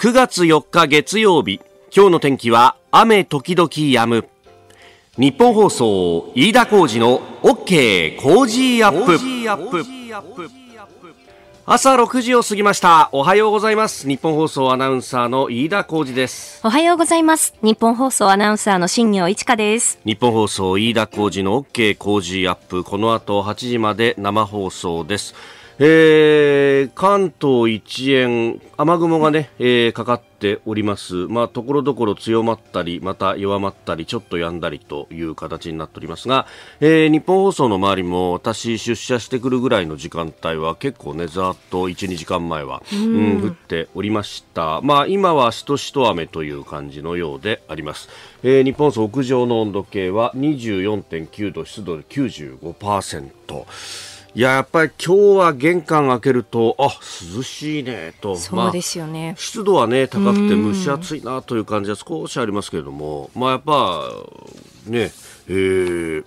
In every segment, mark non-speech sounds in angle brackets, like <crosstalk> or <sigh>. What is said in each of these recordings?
9月4日月曜日今日の天気は雨時々止む日本放送飯田浩二の OK 工事アップ朝6時を過ぎましたおはようございます日本放送アナウンサーの飯田浩二ですおはようございます日本放送アナウンサーの新業一華です日本放送飯田浩二の OK 工事アップこの後8時まで生放送ですえー、関東一円、雨雲がね、えー、かかっております。まあ、ところどころ強まったり、また弱まったり、ちょっと止んだりという形になっておりますが、えー、日本放送の周りも私出社してくるぐらいの時間帯は結構ね、ざっと1、2時間前は、うん、降っておりました。まあ、今はしとしと雨という感じのようであります。えー、日本放送屋上の温度計は24.9度、湿度で95%。いや、やっぱり今日は玄関開けると、あ、涼しいねと。そうですよね、まあ、湿度はね、高くて蒸し暑いなという感じは少しありますけれども、まあやっぱ、ね、えー、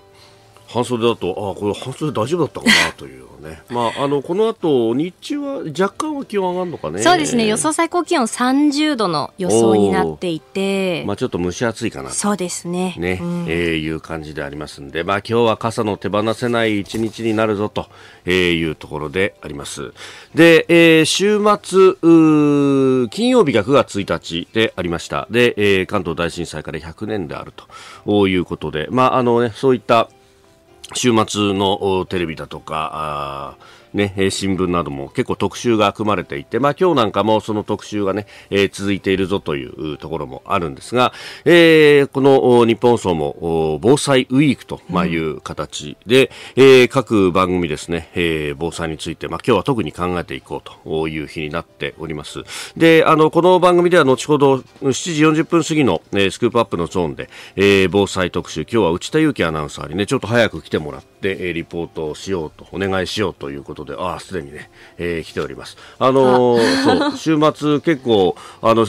半袖だと、あこれ半袖大丈夫だったかなというね。<laughs> まあ、あの、この後、日中は若干は気温上がるのかね。そうですね。予想最高気温30度の予想になっていて。まあ、ちょっと蒸し暑いかなそうですね。ね、うん、えー、いう感じでありますんで、まあ、今日は傘の手放せない一日になるぞと、えー、いうところであります。で、えー、週末、金曜日が9月1日でありました。で、えー、関東大震災から100年であるということで、まあ、あのね、そういった、週末のテレビだとか、あね、新聞なども結構特集が組まれていて、まあ今日なんかもその特集がね、えー、続いているぞというところもあるんですが、えー、この日本放送も防災ウィークという形で、うん、えー、各番組ですね、えー、防災について、まあ今日は特に考えていこうという日になっております。で、あの、この番組では後ほど7時40分過ぎの、スクープアップのゾーンで、えー、防災特集、今日は内田祐樹アナウンサーにね、ちょっと早く来てもらって、え、リポートをしようと、お願いしようということで、ああ、すでにね、えー、来ております。あのー、そう、週末結構、あの、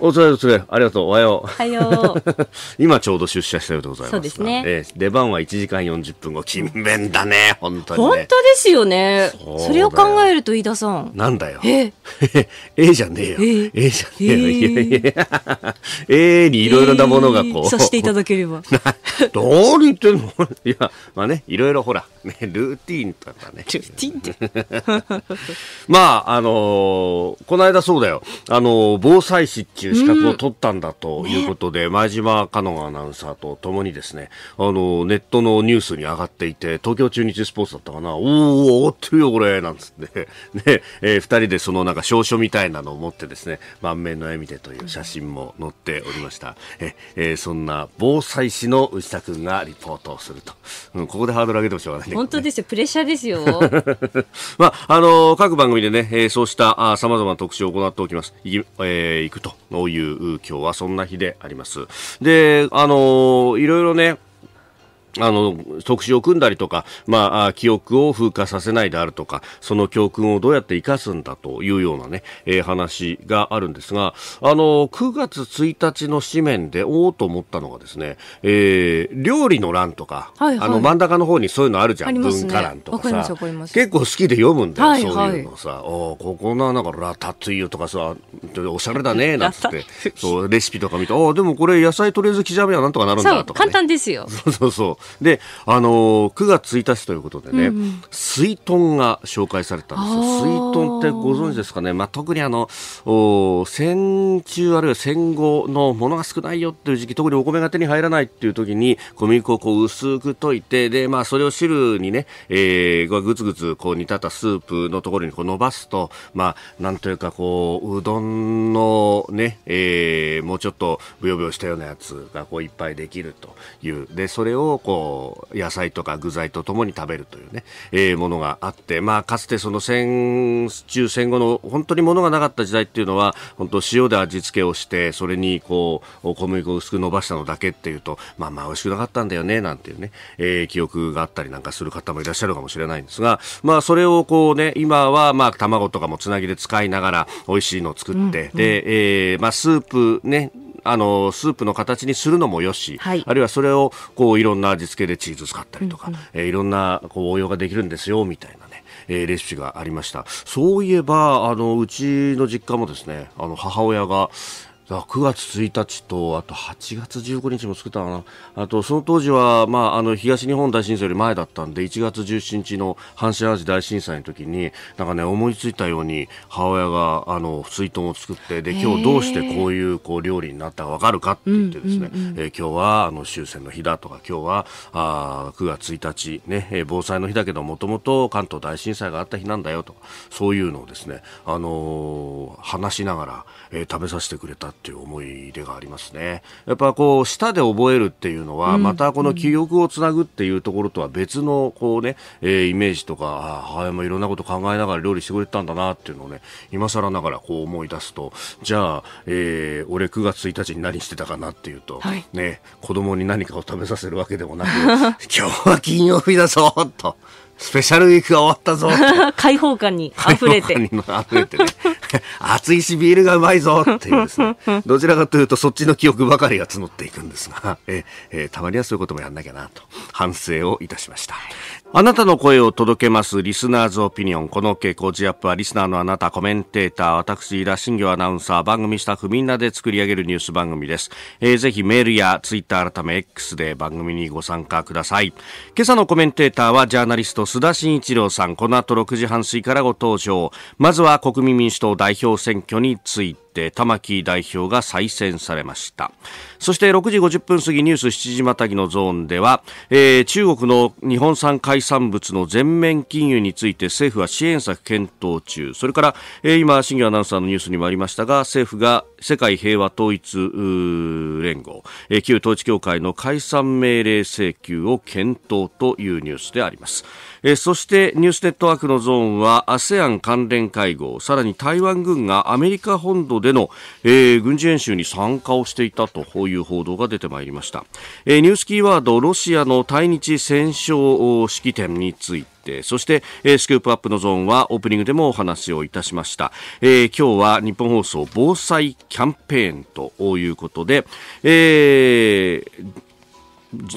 お疲れ様でれ。ありがとう。おはよう。おはよう。<laughs> 今ちょうど出社したようでございます。そうですね。えー、出番は1時間40分後。勤勉だね。本当に、ね、本当ですよねそそれを考えると飯田さん。なんだよ。え、え <laughs> えじゃねえよ。ええじゃねえよ。えー、いやいや <laughs> えにいろいろなものがこう。さ、えー、していただければ。どう言ってんのいや、まあね、いろいろほら、ね、ルーティーンとかね。ルーティーンって。まあ、あのー、この間そうだよ。あのー、防災士っていう資格を取ったんだということで、うんね、前島香音アナウンサーとともにですね、あの、ネットのニュースに上がっていて、東京中日スポーツだったかな、おお、上がってるよ、これ、なんつって、<laughs> ね、えー、二人でそのなんか証書みたいなのを持ってですね、満面の笑みでという写真も載っておりました。え、えー、そんな防災士の内田君がリポートをすると。うん、ここでハードル上げてもしょうがない、ね、本当ですよ、プレッシャーですよ。<laughs> まあ、あの、各番組でね、えー、そうした、あ、様々な特集を行っておきます。い、えー、いくと。という今日はそんな日であります。で、あのいろいろね、あの特集を組んだりとか、まあ、記憶を風化させないであるとかその教訓をどうやって生かすんだというようなね、えー、話があるんですがあの9月1日の紙面でおおと思ったのがですね、えー、料理の欄とか、はいはい、あの真ん中の方にそういうのあるじゃん、ね、文化欄とかさ結構好きで読むんだよ、はいはい、そういうのさおここのなんかラタツイユとかさおしゃれだねなんつってそうレシピとか見てあでもこれ野菜とりあえず刻みはなんとかなるんだとか、ね、簡単ですよ <laughs> そうそうそうで、あのー、9月1日ということでね、うん、水豚が紹介されたんですよ。水豚ってご存知ですかね、まあ、特にあの戦中あるいは戦後のものが少ないよっていう時期特にお米が手に入らないっていう時に小麦粉をこう薄く溶いてで、まあ、それを汁にね、えー、ぐつぐつこう煮立ったスープのところにこう伸ばすと、まあ、なんというかこううどんのね、えー、もうちょっとぶよぶよしたようなやつがこういっぱいできるというでそれをこう野菜とか具材とともに食べるというね、えー、ものがあって、まあ、かつてその戦中戦後の本当にものがなかった時代っていうのは、本当塩で味付けをして、それにこう、小麦粉を薄く伸ばしたのだけっていうと、まあまあ美味しくなかったんだよね、なんていうね、えー、記憶があったりなんかする方もいらっしゃるかもしれないんですが、まあそれをこうね、今はまあ卵とかもつなぎで使いながら美味しいのを作って、うんうん、で、えー、まあスープね、あのスープの形にするのもよし、はい、あるいはそれをこういろんな味付けでチーズ使ったりとか、うんうん、えいろんなこう応用ができるんですよみたいなね、えレシピがありましたそういえばあのうちの実家もですねあの母親が、9月1日とあと8月15日も作ったかなあとその当時は、まあ、あの東日本大震災より前だったんで1月17日の阪神・淡路大震災の時になんか、ね、思いついたように母親があの水筒を作ってで今日どうしてこういうこう料理になったか分かるかって言ってですね、え今日はあの終戦の日だとか今日はあ9月1日ね、ねえー、防災の日だけどもともと関東大震災があった日なんだよとかそういうのをですね、あのー、話しながら、えー、食べさせてくれたっていう思いれがありますねやっぱこう舌で覚えるっていうのは、またこの記憶をつなぐっていうところとは別のこうね、えー、イメージとか母親もいろんなこと考えながら料理してくれたんだなっていうのをね今更ながらこう思い出すとじゃあ、えー、俺9月1日に何してたかなっていうと、はい、ね子供に何かを食べさせるわけでもなく <laughs> 今日は金曜日だぞと。スペシャルウィークが終わったぞ <laughs> 開放感に溢れて。開放感に溢れてね。<laughs> 熱いしビールがうまいぞっていうですね。<laughs> どちらかというとそっちの記憶ばかりが募っていくんですが、ええたまにはそういうこともやんなきゃなと反省をいたしました。あなたの声を届けます。リスナーズオピニオン。この傾向ジアップは、リスナーのあなた、コメンテーター、私、ラギョアナウンサー、番組スタッフ、みんなで作り上げるニュース番組です。えー、ぜひメールやツイッター改め X で番組にご参加ください。今朝のコメンテーターは、ジャーナリスト、須田慎一郎さん。この後6時半過ぎからご登場。まずは、国民民主党代表選挙について。って玉木代表が再選されましたそして6時50分過ぎニュース7時またぎのゾーンでは、えー、中国の日本産海産物の全面禁輸について政府は支援策検討中それから、えー、今新庄アナウンサーのニュースにもありましたが政府が世界平和統一連合、えー、旧統一教会の解散命令請求を検討というニュースでありますえそしてニュースネットワークのゾーンは ASEAN 関連会合さらに台湾軍がアメリカ本土での、えー、軍事演習に参加をしていたという報道が出てまいりました、えー、ニュースキーワードロシアの対日戦勝式典についてそして、えー、スクープアップのゾーンはオープニングでもお話をいたしました、えー、今日は日本放送防災キャンペーンということで、えー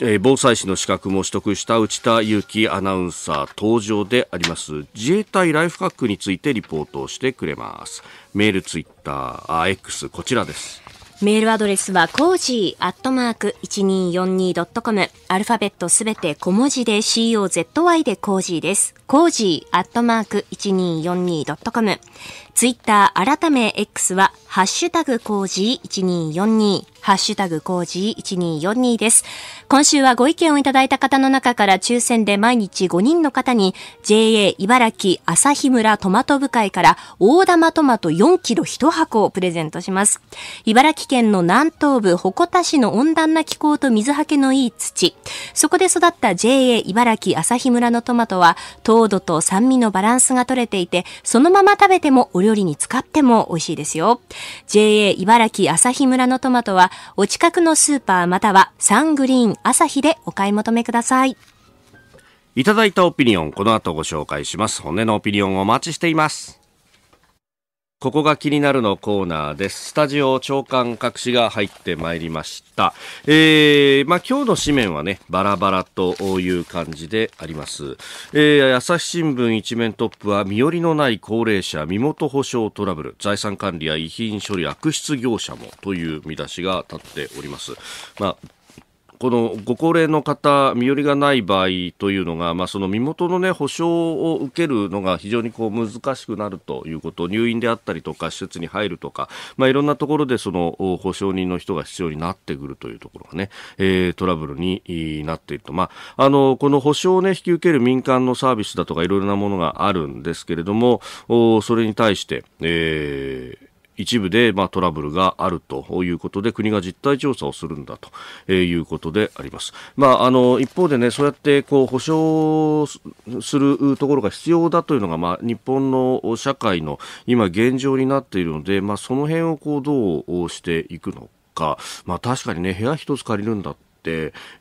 え防災士の資格も取得した内田裕樹アナウンサー登場であります自衛隊ライフハックについてリポートをしてくれますメールツイッターあ X こちらですメールアドレスはコージーアットマーク 1242.com アルファベットすべて小文字で COZY でコージーです。コージーアットマーク 1242.com ツイッター改め X はハッシュタグコージー1242ハッシュタグ工事1242です。今週はご意見をいただいた方の中から抽選で毎日5人の方に JA 茨城朝日村トマト部会から大玉トマト4キロ1箱をプレゼントします。茨城県の南東部鉾田市の温暖な気候と水はけのいい土。そこで育った JA 茨城朝日村のトマトは糖度と酸味のバランスが取れていて、そのまま食べてもお料理に使っても美味しいですよ。JA 茨城朝日村のトマトはお近くのスーパーまたはサングリーン朝日でお買い求めください。いただいたオピニオン、この後ご紹介します。骨のオピニオンをお待ちしています。ここが気になるのコーナーです。スタジオ長官隠しが入ってまいりました。えー、まあ今日の紙面はね、バラバラという感じであります。えー、朝日新聞一面トップは、身寄りのない高齢者、身元保証トラブル、財産管理や遺品処理、悪質業者もという見出しが立っております。まあこのご高齢の方、身寄りがない場合というのが、まあ、その身元の、ね、保証を受けるのが非常にこう難しくなるということ、入院であったりとか、施設に入るとか、まあ、いろんなところでその保証人の人が必要になってくるというところがね、えー、トラブルになっていると、まあ、あのこの保証を、ね、引き受ける民間のサービスだとか、いろいろなものがあるんですけれども、それに対して、えー一部で、まあ、トラブルがあるということで国が実態調査をするんだと、えいうことであります、まあ、あの一方で、ね、そうやってこう保障するところが必要だというのが、まあ、日本の社会の今現状になっているので、まあ、その辺をこうどうしていくのか、まあ、確かに、ね、部屋一つ借りるんだって、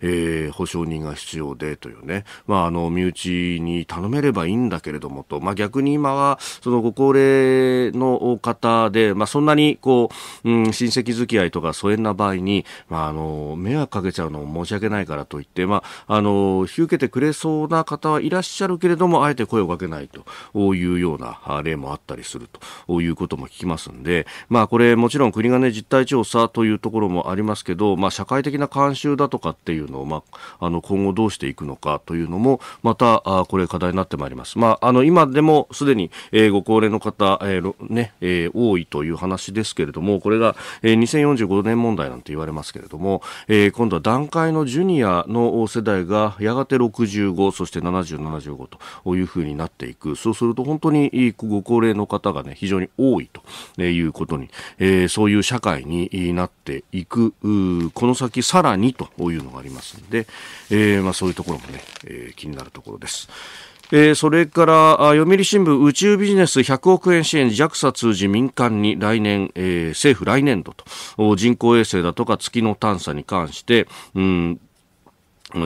えー、保証人が必要でというね、まあ、あの身内に頼めればいいんだけれどもと、まあ、逆に今はそのご高齢の方で、まあ、そんなにこう、うん、親戚付き合いとか疎遠な場合に、まあ、あの迷惑かけちゃうのも申し訳ないからといって、まあ、あの引き受けてくれそうな方はいらっしゃるけれどもあえて声をかけないというような例もあったりするということも聞きますんで、まあ、これもちろん国が、ね、実態調査というところもありますけど、まあ、社会的な慣習だととかっていうのを、まあ、あの今後どうしていくのかというのもまたあこれ課題になってまいります、まあ、あの今でもすでに、えー、ご高齢の方、えーねえー、多いという話ですけれどもこれが、えー、2045年問題なんて言われますけれども、えー、今度は団塊のジュニアの世代がやがて65そして7075というふうになっていくそうすると本当にご高齢の方が、ね、非常に多いということに、えー、そういう社会になっていくこの先さらにとういうのがありますんで、えー、まあ、そういうところもね、えー、気になるところです。えー、それから読売新聞宇宙ビジネス100億円支援 JAXA 通じ民間に来年、えー、政府来年度と人工衛星だとか月の探査に関して、うん、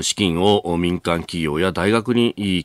資金を民間企業や大学に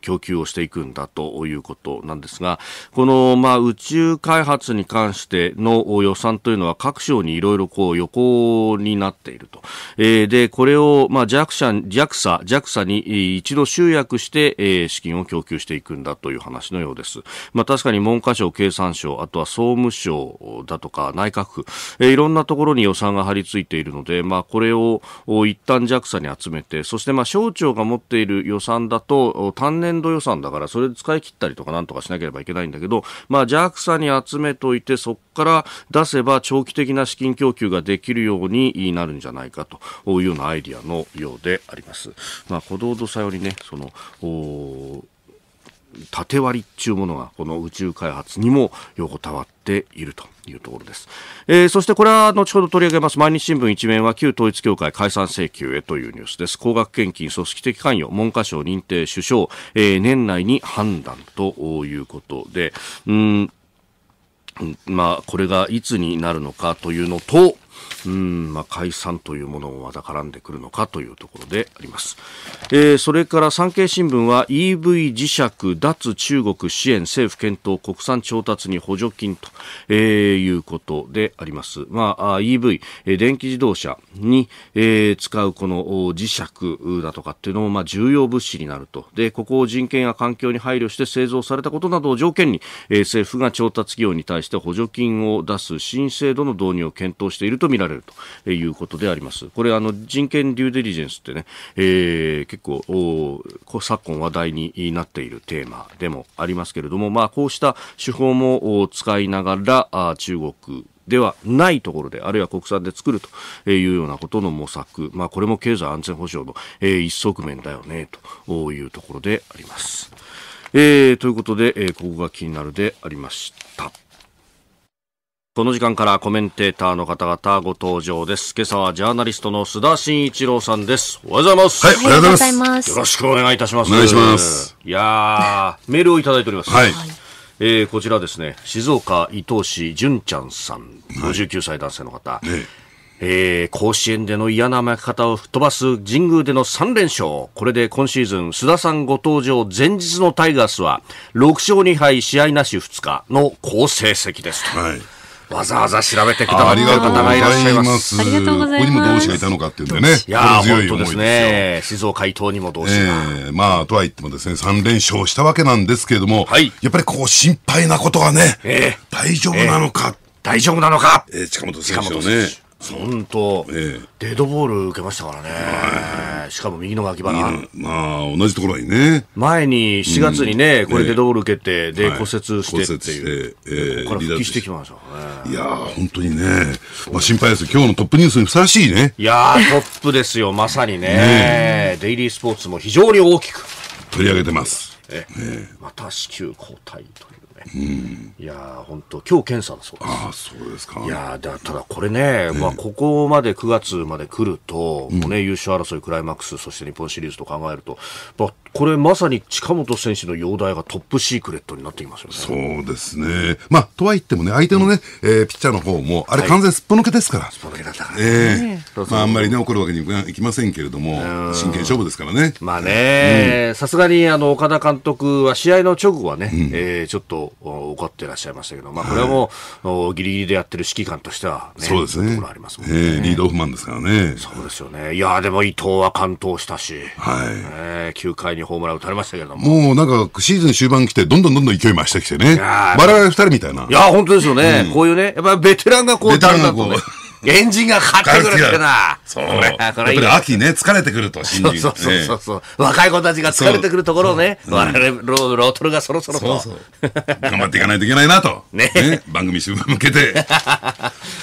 供給をしていくんだということなんですが、この、まあ、宇宙開発に関しての予算というのは各省にいろいろこう横になっていると。えー、で、これを、まあ、弱者、弱者、弱者に一度集約して、えー、資金を供給していくんだという話のようです。まあ、確かに文科省、経産省、あとは総務省だとか内閣府、えー、いろんなところに予算が張り付いているので、まあ、これを一旦弱者に集めてそしてまあ省庁が持っている予算だと単年度予算だからそれで使い切ったりとかなんとかしなければいけないんだけど、まあ、JAXA に集めといてそこから出せば長期的な資金供給ができるようになるんじゃないかというようなアイディアのようであります。まあ、鼓動とさよりねその縦割りっていうものがこの宇宙開発にも横たわっているというところです、えー、そしてこれは後ほど取り上げます毎日新聞一面は旧統一教会解散請求へというニュースです高額献金組織的関与文科省認定首相、えー、年内に判断ということでうんまあこれがいつになるのかというのとうんまあ、解散というものもまた絡んでくるのかというところであります、えー、それから産経新聞は EV 磁石脱中国支援政府検討国産調達に補助金と、えー、いうことであります、まあ、EV 電気自動車に、えー、使うこの磁石だとかっていうのも、まあ、重要物資になるとでここを人権や環境に配慮して製造されたことなどを条件に、えー、政府が調達企業に対して補助金を出す新制度の導入を検討しているとみられられるということであります。これあの人権デューデリジェンスってね、えー、結構お昨今話題になっているテーマでもありますけれども、まあ、こうした手法も使いながらあ中国ではないところで、あるいは国産で作るというようなことの模索、まあ、これも経済安全保障の、え一側面だよね、というところであります。えー、ということで、えここが気になるでありました。この時間からコメンテーターの方々ご登場です。今朝はジャーナリストの須田慎一郎さんです。おはようございます。はい、おはようございます。よろしくお願いいたします。お願いします。いやー、メールをいただいております。はい。えー、こちらですね、静岡伊東市純ちゃんさん、59歳男性の方。はいえー、甲子園での嫌な負け方を吹っ飛ばす神宮での3連勝。これで今シーズン、須田さんご登場前日のタイガースは、6勝2敗試合なし2日の好成績です。はい。わざわざ調べてくださって方がいらっしゃいます。ありがとうございます。ここにも同志がいたのかっていうんでね。いや強い思いですね。静岡伊藤にも同志が。えー、まあ、とは言ってもですね、3連勝したわけなんですけれども、はい、やっぱりこう心配なことはね、えー、大丈夫なのか、えー、大丈夫なのか、えー、近本選手ね。本当、ええ、デッドボール受けましたからね、はい、しかも右の脇腹、まあ、同じところにね、前に7月にね、うん、これ、デッドボール受けて、で、骨折してっていう、ここから復帰してきました、ね、いやー、本当にね、まあ、心配です、今日のトップニュースにふさわしいね、いやー、トップですよ、まさにね、ねデイリースポーツも非常に大きく取り上げてます。ええまた至急交代といううん、いや本当今日検査だそうですあそうですかいやだただこれね、ね、まあ、ここまで9月まで来ると、うん、もうね、優勝争いクライマックスそして日本シリーズと考えると、まあ、これまさに近本選手の容体がトップシークレットになってきますよねそうですねまあとは言ってもね相手のね、うん、えー、ピッチャーの方もあれ完全すっぽ抜けですから、はい、すっぽ抜けだったから、ね、えー、まああんまりね怒るわけにいきませんけれども真剣勝負ですからねまあねさすがにあの岡田監督は試合の直後はね、うん、えー、ちょっと怒ってらっしゃいましたけど、まあ、これはもう、はい、ギリギリでやってる指揮官としては、ね、そうですねところありますもんね、えー、リードオフマンですからねそうですよねいやでも伊藤は完投したし、はいえー、9回にホームラン打たれましたけどももうなんかシーズン終盤来てどんどんどんどん勢い増してきてね我々二人みたいないや本当ですよね、うん、こういうねやっぱりベテランがこうベテランがこう、エンジンがかかってくるかな。そう。これやっぱり秋ね、疲れてくると、新人。そうそうそうそう、若い子たちが疲れてくるところをね、我々、うん、ロロトルがそろそろと。そうそう頑張っていかないといけないなと。<laughs> ねね。番組終盤向けて。<laughs>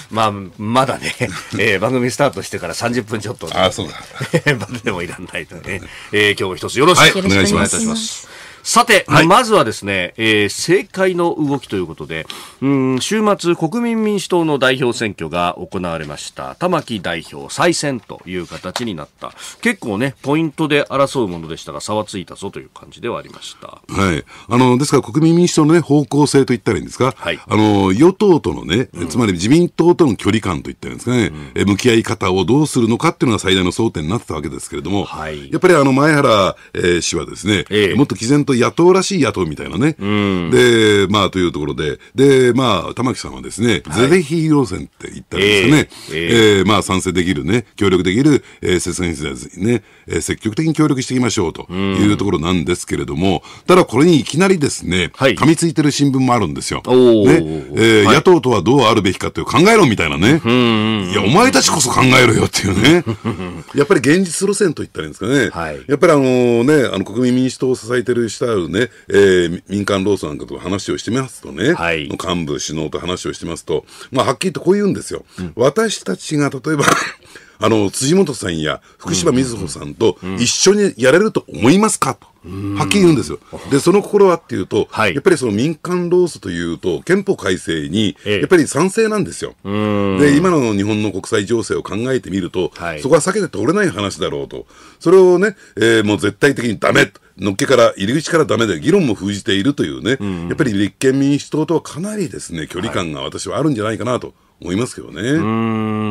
まあ、まだね、えー、番組スタートしてから30分ちょっと。あ、そうだ。<laughs> までもいらないとね。えー、今日も一つよろしく、はい、お願いします。さて、はい、まずはですね、えー、政界の動きということで、うん、週末、国民民主党の代表選挙が行われました。玉木代表再選という形になった。結構ね、ポイントで争うものでしたが、差はついたぞという感じではありました。はい。あの、ですから国民民主党のね、方向性といったらいいんですか、はい、あの、与党とのね、つまり自民党との距離感といったらいいんですかね、うん、向き合い方をどうするのかっていうのが最大の争点になってたわけですけれども、はい、やっぱりあの、前原、えー、氏はですね、えー、もっと毅然とと野党らしい野党みたいなね。で、まあ、というところで、で、まあ、玉木さんはですね、はい、ゼレヒー路線って言ったんですよね。えー、えーえー、まあ、賛成できるね、協力できる、えー、節電施ね、えー、積極的に協力していきましょうというところなんですけれども、ただこれにいきなりですね、はい、噛みついてる新聞もあるんですよ。ねえー、はい、野党とはどうあるべきかという考えろみたいなね。いや、お前たちこそ考えろよっていうね。<laughs> やっぱり現実路線と言ったらいいんですかね。はい、やっぱりあのね、あの国民民主党を支えてる人してるね、えー、民間労組なんかと話をしてみますとね、はい、幹部、首脳と話をしてますと、まあ、はっきりとこう言うんですよ。うん、私たちが例えばあの、辻元さんや福島みずほさんと一緒にやれると思いますかと。はっきり言うんですよ。で、その心はっていうと、はい、やっぱりその民間労組というと、憲法改正に、やっぱり賛成なんですよ。で、今の日本の国際情勢を考えてみると、はい、そこは避けて通れない話だろうと。それをね、えー、もう絶対的にダメのっけから、入り口からダメで、議論も封じているというね、やっぱり立憲民主党とはかなりですね、距離感が私はあるんじゃないかなと。はい思いますけどね。う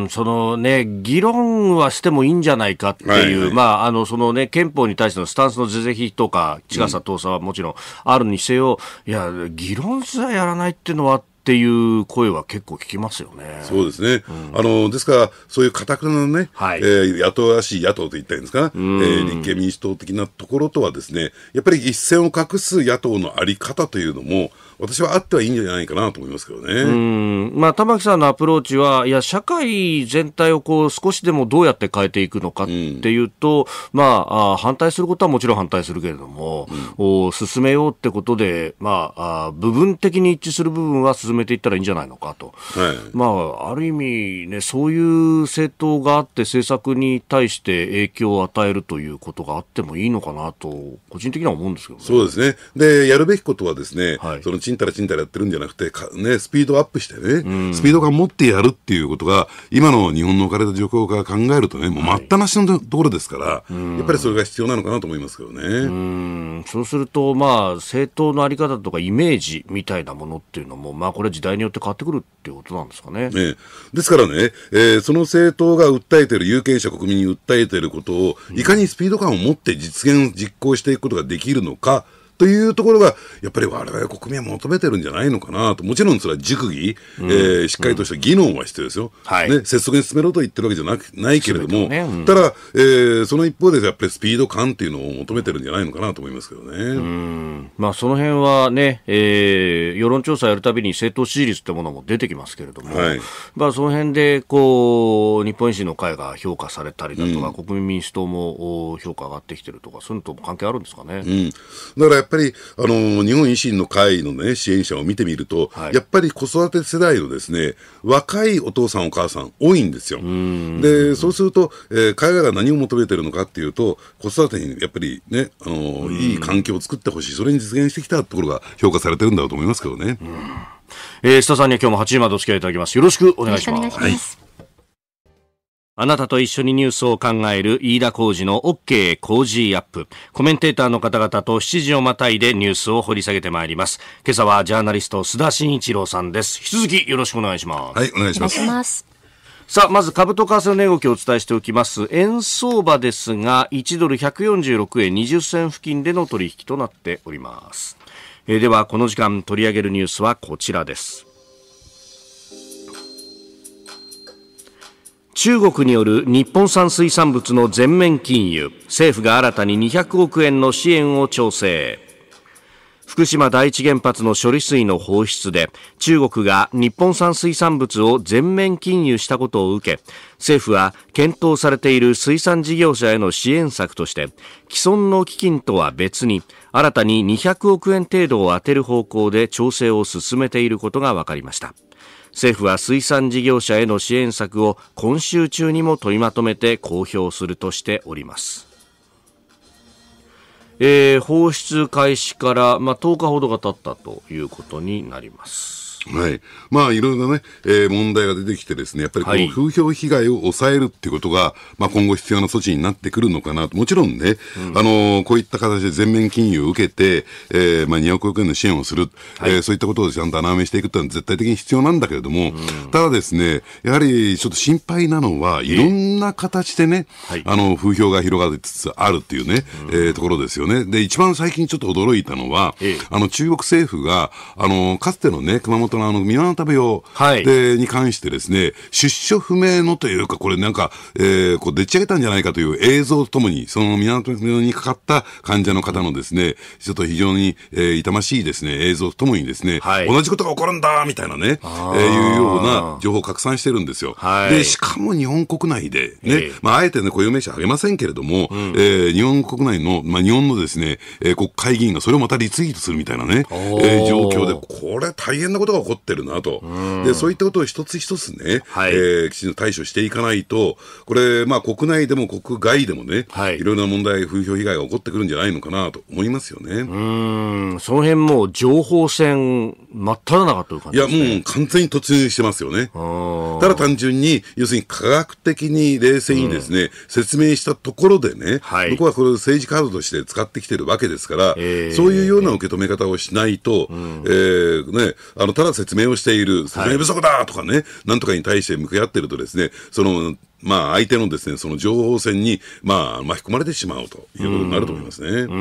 ん、そのね、議論はしてもいいんじゃないかっていう、はいはい、まあ、あの、そのね、憲法に対してのスタンスの是非とか、違さ遠さはもちろんあるにせよ、うん、いや、議論すらやらないっていうのは、っていう声は結構聞きますよね。そうですね。うん、あの、ですから、そういうたくなのね、はい、えー、野党らしい野党と言ったらいいんですか、えー、立憲民主党的なところとはですね、やっぱり一線を画す野党のあり方というのも、私はあってはいいんじゃないかなと思いますけどね。うんまあ、玉木さんのアプローチは、いや、社会全体をこう少しでもどうやって変えていくのかっていうと、うん、まあ、反対することはもちろん反対するけれども、うん、進めようってことで、まあ、あ部分的に一致する部分は進めていったらいいんじゃないのかと。はい、まあ、ある意味、ね、そういう政党があって政策に対して影響を与えるということがあってもいいのかなと、個人的には思うんですけど、ね、そうですね。で、やるべきことはですね、はい、そのちんたらちんたらやってるんじゃなくて、ね、スピードアップしてね、スピード感持ってやるっていうことが、今の日本の置かれた状況から考えるとね、もう待ったなしのところですから、はい、やっぱりそれが必要なのかなと思いますけどね。うそうすると、まあ、政党のあり方とかイメージみたいなものっていうのも、まあ、これは時代によって変わってくるっていうことなんですかね。ねですからね、えー、その政党が訴えている、有権者国民に訴えていることを、いかにスピード感を持って実現、実行していくことができるのか、うんというところが、やっぱり我々国民は求めてるんじゃないのかなと。もちろんそれは熟議、うん、えー、しっかりとした議論は必要ですよ。はい、ね、拙速に進めろと言ってるわけじゃなくないけれども、ねうん、ただ、えー、その一方でやっぱりスピード感っていうのを求めてるんじゃないのかなと思いますけどね。うんまあ、その辺はね、えー、世論調査やるたびに政党支持率ってものも出てきますけれども、はい、まあ、その辺で、こう、日本維新の会が評価されたりだとか、うん、国民民主党も評価上がってきてるとか、そういうのと関係あるんですかね。うん、だからやぱり、あの、日本維新の会のね、支援者を見てみると、はい、やっぱり子育て世代のですね、若いお父さんお母さん多いんですよ。で、そうすると、えー、彼が何を求めてるのかっていうと、子育てにやっぱりね、あの、いい環境を作ってほしい、それに実現してきたところが評価されてるんだろうと思いますけどね。えー、さんには今日も8時までお付き合いいただきます。よろしくお願いします。あなたと一緒にニュースを考える飯田浩二の OK 工事アップ。コメンテーターの方々と7時をまたいでニュースを掘り下げてまいります。今朝はジャーナリスト須田慎一郎さんです。引き続きよろしくお願いします。はい、お願いします。ますさあ、まず株と為替の値動きをお伝えしておきます。円相場ですが、1ドル146円20銭付近での取引となっております。えー、では、この時間取り上げるニュースはこちらです。中国による日本産水産物の全面禁輸、政府が新たに200億円の支援を調整。福島第一原発の処理水の放出で中国が日本産水産物を全面禁輸したことを受け政府は検討されている水産事業者への支援策として既存の基金とは別に新たに200億円程度を充てる方向で調整を進めていることが分かりました。政府は水産事業者への支援策を今週中にも取りまとめて公表するとしております。えー、放出開始から、まあ、10日ほどが経ったということになります。はい。まあ、いろいろね、えー、問題が出てきてですね、やっぱりこの風評被害を抑えるっていうことが、はい、まあ、今後必要な措置になってくるのかなと。もちろんね、うん、あのー、こういった形で全面金融を受けて、えー、まあ、2億億円の支援をする、はい、えー、そういったことをちゃんと穴埋めしていくっていうのは絶対的に必要なんだけれども、うん、ただですね、やはりちょっと心配なのは、いろんな形でね、はい、あの、風評が広がりつつあるっていうね、うん、えー、ところですよね。で、一番最近ちょっと驚いたのは、あの、中国政府が、あの、かつてのね、熊本あの水俣食べようで、に関してですね、出所不明のというか、これなんか、えー、こうでっち上げたんじゃないかという映像とともに、その水俣食べようにかかった患者の方のですね、ちょっと非常に、えー、痛ましいですね、映像とともにですね、はい、同じことが起こるんだみたいなね、えー、いうような情報を拡散してるんですよ。はい、で、しかも日本国内でね、えー、まあ、あえてね、雇用名詞あげませんけれども、うん、えー、日本国内の、まあ、日本のですね、えー、国会議員がそれをまたリツイートするみたいなね、えー、状況で、これ大変なことが起こってるなと、でそういったことを一つ一つね、はい、えー、きちんと対処していかないと、これ、まあ、国内でも国外でもね、はい、いろいろな問題、風評被害が起こってくるんじゃないのかなと思いますよねうんその辺もう情報戦、真っ只中という感じ、ね、いや、もう完全に突入してますよね。ただ単純に、要するに科学的に冷静にですね、うん、説明したところでね、はい、僕はこれを政治カードとして使ってきてるわけですから、えー、そういうような受け止め方をしないと、うん、えー、ね、あのただ説明をしている、説明不足だとかね、なんとかに対して向き合ってるとですね、その、まあ、相手のですね、その情報戦に、まあ、巻き込まれてしまうということになると思いますね。う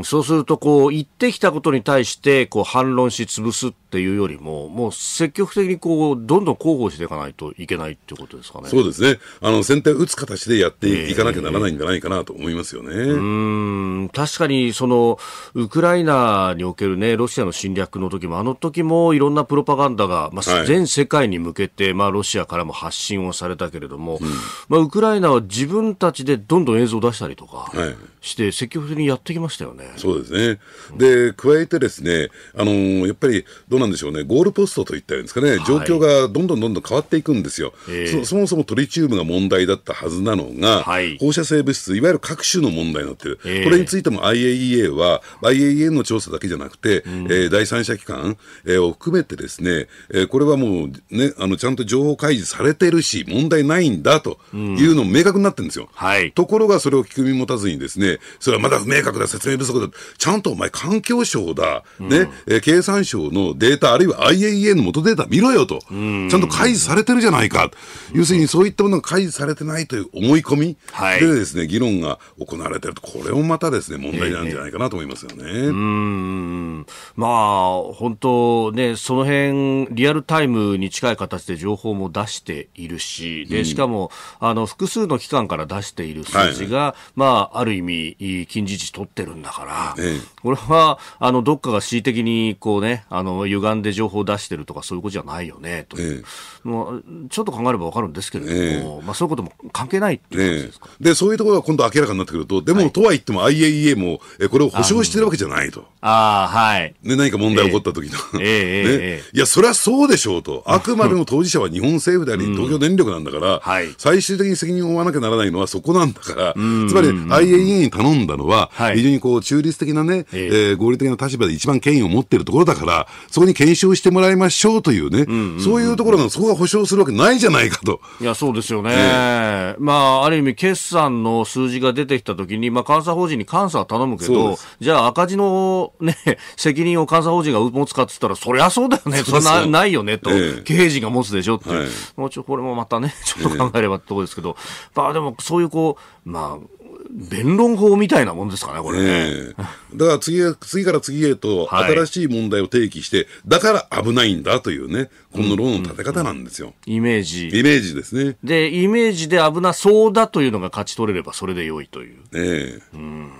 ん、そうすると、こう、言ってきたことに対して、こう、反論し潰すっていうよりも、もう積極的にこう、どんどん広報していかないといけないっていうことですかね。そうですね。あの、先手を打つ形でやっていかなきゃならないんじゃないかなと思いますよね。えー、うん、確かに、その、ウクライナにおけるね、ロシアの侵略の時も、あの時もいろんなプロパガンダが、まあ、全世界に向けて、まあ、ロシアからも発信をされたけれども、うんまあ、ウクライナは自分たちでどんどん映像を出したりとかして、積極的にやってきましたよね。はい、そうですね。で、加えてですね、あのー、やっぱりどうなんでしょうね、ゴールポストといったんですかね、状況がどんどんどんどん変わっていくんですよ。はい、そそもそもトリチウムが問題だったはずなのが、はい、放射性物質、いわゆる各種の問題になってる。これについても IAEA は、IAEA の調査だけじゃなくて、うん、えー、第三者機関、えー、を含めてですね、えー、これはもうね、あの、ちゃんと情報開示されてるし、問題ないんだとというのも明確になってるんですよ、うんはい、ところがそれを聞く身持たずにですねそれはまだ不明確だ説明不足だちゃんとお前環境省だ、うん、ねえ経産省のデータあるいは IAEA の元データ見ろよと、ちゃんと開示されてるじゃないか、要するにそういったものが開示されてないという思い込みでですね、議論が行われてるとこれもまたですね問題なんじゃないかなと思いますよね。えー、うんまあ本当ねその辺リアルタイムに近い形で情報も出しているしでしかも、あの複数の機関から出している数字が、はい、まあ、ある意味、近似値取ってるんだから、ええ、これはあのどっかが恣意的にこう、ね、あの歪んで情報を出してるとか、そういうことじゃないよねという、え、もうちょっと考えれば分かるんですけれども、まあ、そういうことも関係ないでそういうところが今度明らかになってくると、でも、はい、とはいっても IAEA もえこれを保証してるわけじゃないと。あはい、ね、何か問題起こった時の、ええ <laughs> ね、いや、それはそうでしょうと、あくまでも当事者は日本政府であり、東京電力なんだから、うんはい、最終的に責任を負わなきゃならないのはそこなんだから、つまり IAEA に頼んだのは、非常にこう中立的なね、えー、合理的な立場で一番権威を持っているところだから、そこに検証してもらいましょうというね、そういうところの、そこが保証するわけないじゃないかと。いや、そうですよね。えー、まあ、ある意味、決算の数字が出てきたときに、まあ、監査法人に監査は頼むけど、じゃあ赤字のね、<laughs> 責任を監査法人が持つかって言ったら、そりゃそうだよね、そんなないよねと、えー、経営陣が持つでしょって、はい、もうちょこれもまたね、ちょっと考えれば、えーばってとこですけど、まあでもそういうこう、まあ、弁論法みたいなもんですかね、これね。だから次次から次へと新しい問題を提起して、はい、だから危ないんだというね、この論の立て方なんですよ、うんうんうん。イメージ。イメージですね。で、イメージで危なそうだというのが勝ち取れればそれで良いという。ええうん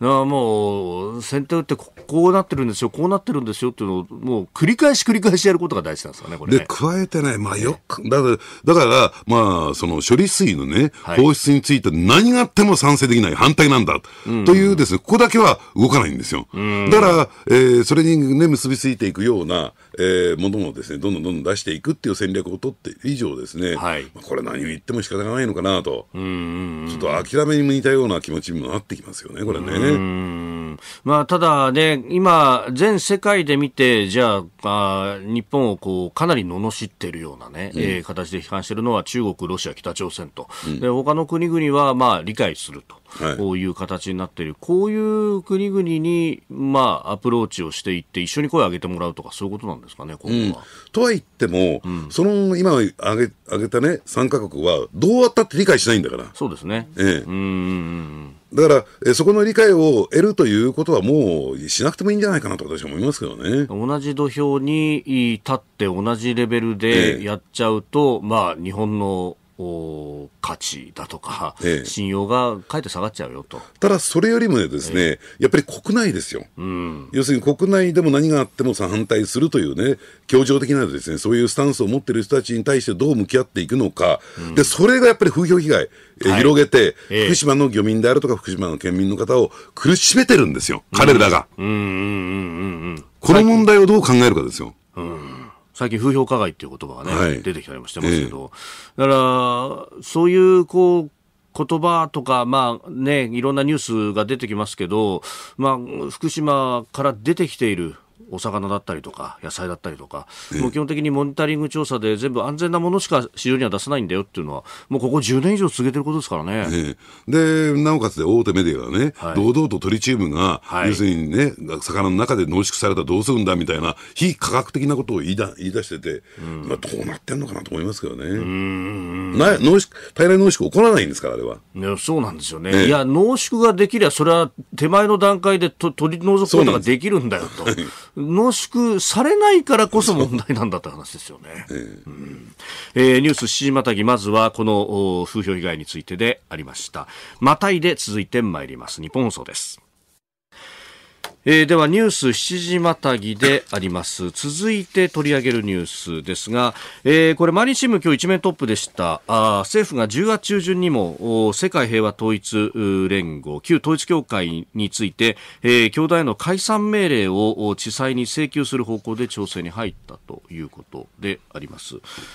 なもう先手打ってこうなってるんですよこうなってるんですよっていうのをもう繰り返し繰り返しやることが大事なんですかねこれ、ね、で加えてない、まあ、よくだからだからまあその処理水のね放出について何があっても賛成できない反対なんだ、というですねここだけは動かないんですよ、だから、えー、それにね結びついていくようなえー、ものもですね、どんどんどんどん出していくっていう戦略を取って以上ですね、はい、まあ、これ何を言っても仕方がないのかなと、うんうんうん、ちょっと諦めにいたような気持ちにもなってきますよね、これね。まあ、ただね、今、全世界で見て、じゃあ、あ日本をこう、かなり罵っているようなね、うん、えー、形で批判しているのは中国、ロシア、北朝鮮と。うん、で、他の国々は、まあ、理解すると。こういう形になっている、はい、こういう国々に、まあ、アプローチをしていって、一緒に声を上げてもらうとか、そういうことなんですかね、今後は。うん、とは言っても、うん、その今挙げ挙げたね、3か国は、どうあったって理解しないんだから。そうですね、ええ、うんだから、えそこの理解を得るということはもうしなくてもいいんじゃないかなと私は思いますけどね。同じ土俵に立って同じレベルでやっちゃうと、ええ、まあ日本のお価値だとか、ええ、信用がかえって下がっちゃうよとただ、それよりもですね、え、やっぱり国内ですよ、うん、要するに国内でも何があっても反対するというね、協調的なですねそういうスタンスを持っている人たちに対してどう向き合っていくのか、うん、でそれがやっぱり風評被害、え、はい、広げて、福島の漁民であるとか、福島の県民の方を苦しめてるんですよ、彼らが。この問題をどう考えるかですよ。うん最近風評加害っていう言葉がね、はい、出てきたりもしてますけど、えだから、そういうこう、言葉とか、まあね、いろんなニュースが出てきますけど、まあ、福島から出てきている、お魚だったりとか野菜だったりとか、もう基本的にモニタリング調査で全部安全なものしか市場には出さないんだよっていうのは、もうここ10年以上続けてることですからね。ええ、で、なおかつ大手メディアがね、はい、堂々とトリチウムが、はい、要するにね、魚の中で濃縮されたらどうするんだみたいな、非科学的なことを言いだ言い出してて、うん、まあ、どうなってんのかなと思いますけどね。うんな濃縮体内濃縮起こらないんですから、あれは。やそうなんですよね。ええ、いや、濃縮ができりゃ、それは手前の段階でと取り除くことができるんだよと。濃縮されないからこそ問題なんだって話ですよね。えーうん、えー、ニュース7時またぎ、まずはこの風評被害についてでありました。またいで続いてまいります。日本放送です。えー、ではニュース7時またぎであります続いて取り上げるニュースですが、えー、これ毎日新聞今日一面トップでしたあ政府が10月中旬にも世界平和統一連合旧統一教会について、えー、教団への解散命令を地裁に請求する方向で調整に入ったということであります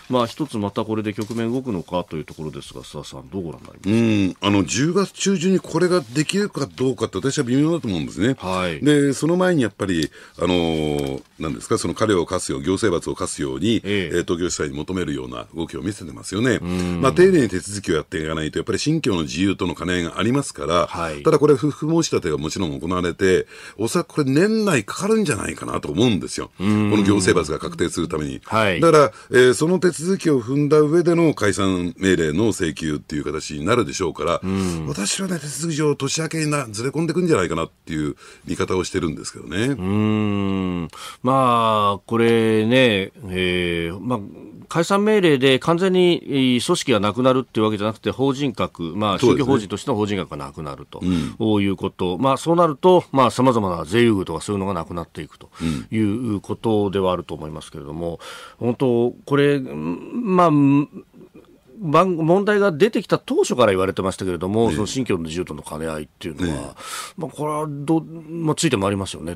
まあ一つまたこれで局面動くのかというところですが須田さんどうご覧になりますかうんあの10月中旬にこれができるかどうかって私は微妙だと思うんですねはいでで、その前にやっぱり、あのなんですか、その彼を課すよう、行政罰を課すように、え東京地裁に求めるような動きを見せてますよね。まあ、丁寧に手続きをやっていかないと、やっぱり信教の自由との兼ね合いがありますから、はい、ただこれ、不服申し立てがもちろん行われて、おそらくこれ、年内かかるんじゃないかなと思うんですよ、この行政罰が確定するために。はい、だから、えー、その手続きを踏んだ上での解散命令の請求っていう形になるでしょうから、私はね、手続き上、年明けになずれ込んでいくんじゃないかなっていう見方をしてるんですけどね。うんまあ、これね、えーまあ、解散命令で完全に組織がなくなるっていうわけじゃなくて、法人格、まあ、宗教法人としての法人格がなくなると、ういうこと、まあ、そうなると、まあ、さまざまな税優遇とかそういうのがなくなっていくということではあると思いますけれども、うん、本当、これ、まあ、問題が出てきた当初から言われてましたけれども、その信教の自由との兼ね合いっていうのは、まあ、これはど、まあ、ついてもありますよねね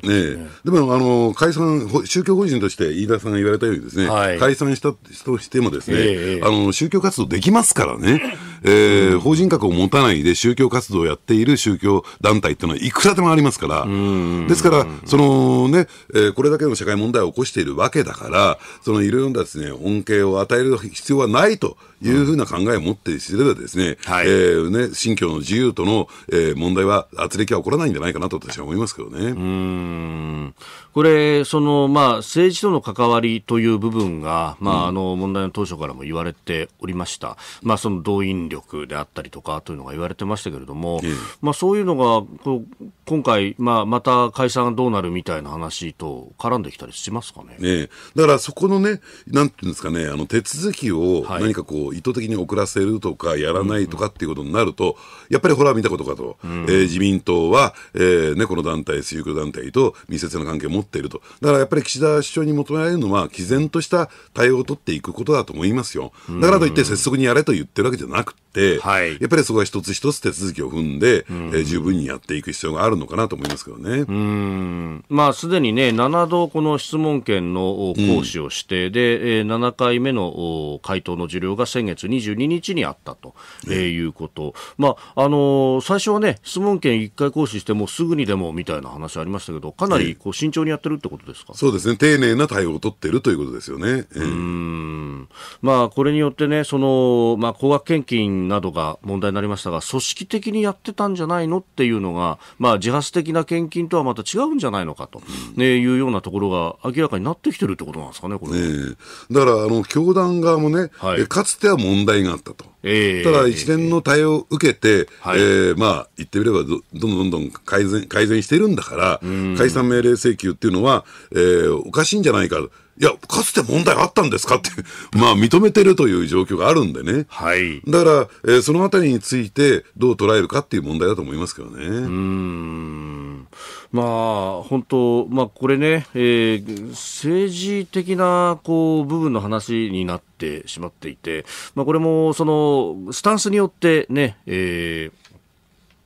でもあの解散、宗教法人として飯田さんが言われたように、ですね、はい、解散したとしても、ですね、ええ、あの宗教活動できますからね。えー、法人格を持たないで宗教活動をやっている宗教団体っていうのはいくらでもありますから、ですから、そのね、えー、これだけの社会問題を起こしているわけだから、そのいろいろなですね、恩恵を与える必要はないというふうな考えを持っていればですね、はい、えー、ね、信教の自由との、えー、問題は、圧力は起こらないんじゃないかなと私は思いますけどね。うんこれ、その、まあ、政治との関わりという部分が、まあ、あの、問題の当初からも言われておりました。まあ、その動員力であったりとかというのが言われてましたけれども、うん、まあ、そういうのが、こう今回、まあ、また解散どうなるみたいな話と絡んできたりしますかね。ねだから、そこのね、なんていうんですかね、あの、手続きを何かこう、意図的に遅らせるとか、やらないとかっていうことになると、やっぱりほら見たことかと、うん、えー、自民党は、えーね、この団体、水局団体と密接な関係を持っていると、だからやっぱり岸田首相に求められるのは、毅然とした対応を取っていくことだと思いますよ。だからといって、拙速にやれと言ってるわけじゃなくて、はい、やっぱりそこは一つ一つ手続きを踏んで、うえー、十分にやっていく必要があるのかなと思いますけどね。うんまあ、すでにね、7度、この質問権の行使をして、うん、で、7回目の回答の受領が先月22日にあったと、えー、いうこと、まああのー、最初は、ね、質問権1回行使してもすぐにでもみたいな話ありましたけど、かなりこう慎重にやってるってことですか、そうですね、丁寧な対応を取ってるということですよね。えー、うんまあ、これによってね、そのまあ、高額献金などが問題になりましたが、組織的にやってたんじゃないのっていうのが、まあ、自発的な献金とはまた違うんじゃないのかと、ね、いうようなところが明らかになってきてるってことなんですかね、これ、ね、だからあの教団側もね、はい、かつては問問題があったと。えー、ただ一連の対応を受けて、ええー、まあ、言ってみればど、どんどんどん改善、改善しているんだから、解散命令請求っていうのは、えー、おかしいんじゃないか。いや、かつて問題あったんですか <laughs> って、まあ認めてるという状況があるんでね。はい。だから、えー、そのあたりについてどう捉えるかっていう問題だと思いますけどね。うん。まあ、本当、まあこれね、えー、政治的な、こう、部分の話になってしまっていて、まあこれも、その、スタンスによってね、え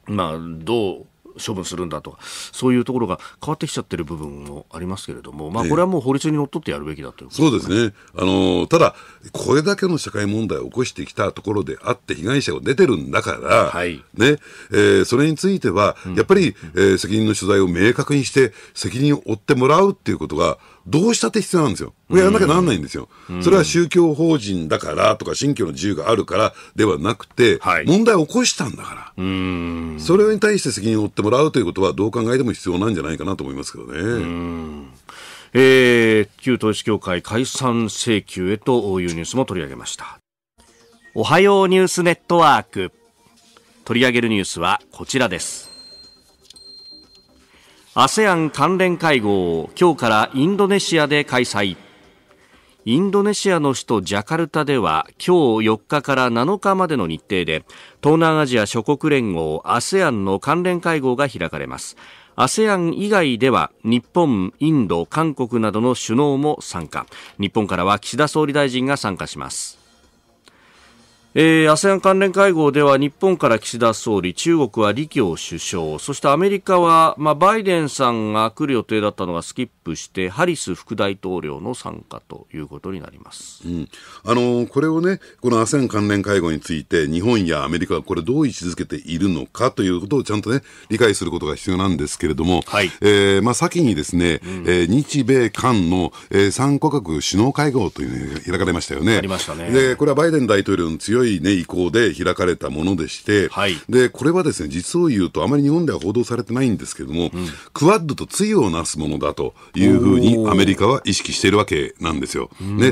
ー、まあ、どう、処分するんだとかそういうところが変わってきちゃってる部分もありますけれども、まあ、これはもう法律にのっとってやるべきだということ、ね、そうですねあのただ、これだけの社会問題を起こしてきたところであって被害者が出てるんだから、はいねえー、それについてはやっぱり、うん、えー、責任の所在を明確にして責任を負ってもらうっていうことがどうしたって必要なんですよ。やらなきゃならないんですよ。それは宗教法人だからとか、信教の自由があるからではなくて、問題を起こしたんだから、それに対して責任を負ってもらうということは、どう考えても必要なんじゃないかなと思いますけどね。えー、旧統一協会解散請求へというニュースも取り上げました。おはようニュースネットワーク。取り上げるニュースはこちらです。ASEAN 関連会合を今日からインドネシアで開催インドネシアの首都ジャカルタでは今日4日から7日までの日程で東南アジア諸国連合 ASEAN の関連会合が開かれます ASEAN 以外では日本、インド、韓国などの首脳も参加日本からは岸田総理大臣が参加しますえー、ASEAN 関連会合では日本から岸田総理、中国は李強首相、そしてアメリカは、まあ、バイデンさんが来る予定だったのがスキップして、ハリス副大統領の参加ということになります、うん、あのこれをね、この ASEAN 関連会合について、日本やアメリカはこれ、どう位置づけているのかということをちゃんとね、理解することが必要なんですけれども、はい、えー、まあ、先にですね、うん、えー、日米韓の、え3か国首脳会合というのが開かれましたよね。ありましたねでこれはバイデン大統領の強い強い、ね、意向で開かれたものでして、はい、でこれはですね実を言うと、あまり日本では報道されてないんですけれども、うん、クワッドと対をなすものだというふうに、アメリカは意識しているわけなんですよ。ねえ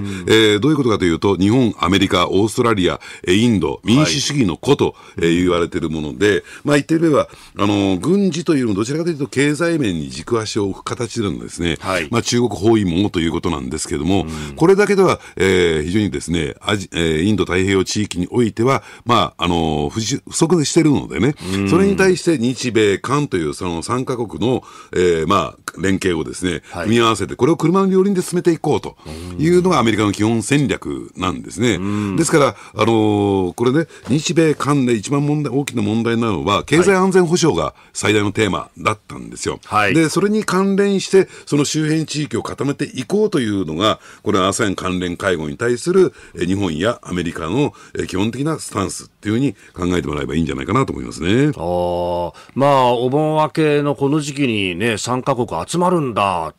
ー、どういうことかというと、日本、アメリカ、オーストラリア、インド、民主主義の子と、えー、言われているもので、まあ、言ってみればあの、軍事というのどちらかというと、経済面に軸足を置く形でのですね、はい、まあ、中国包囲網ということなんですけれども、これだけでは、えー、非常にですねアジ、えー、インド太平洋地域においては、まあ、あの、不足してるのでね、それに対して日米韓というその3か国の、えー、まあ、連携をですね、組み合わせて、これを車の両輪で進めていこうというのがアメリカの基本戦略なんですね。ですから、あのー、これね、日米韓で一番問題、大きな問題なのは、経済安全保障が最大のテーマだったんですよ。はい、で、それに関連して、その周辺地域を固めていこうというのが、これは ASEAN 関連会合に対する日本やアメリカの基本的なスタンスっていうふうに考えてもらえばいいんじゃないかなと思いますね。ああ、まあ、お盆明けのこの時期にね、3カ国集まるんだ、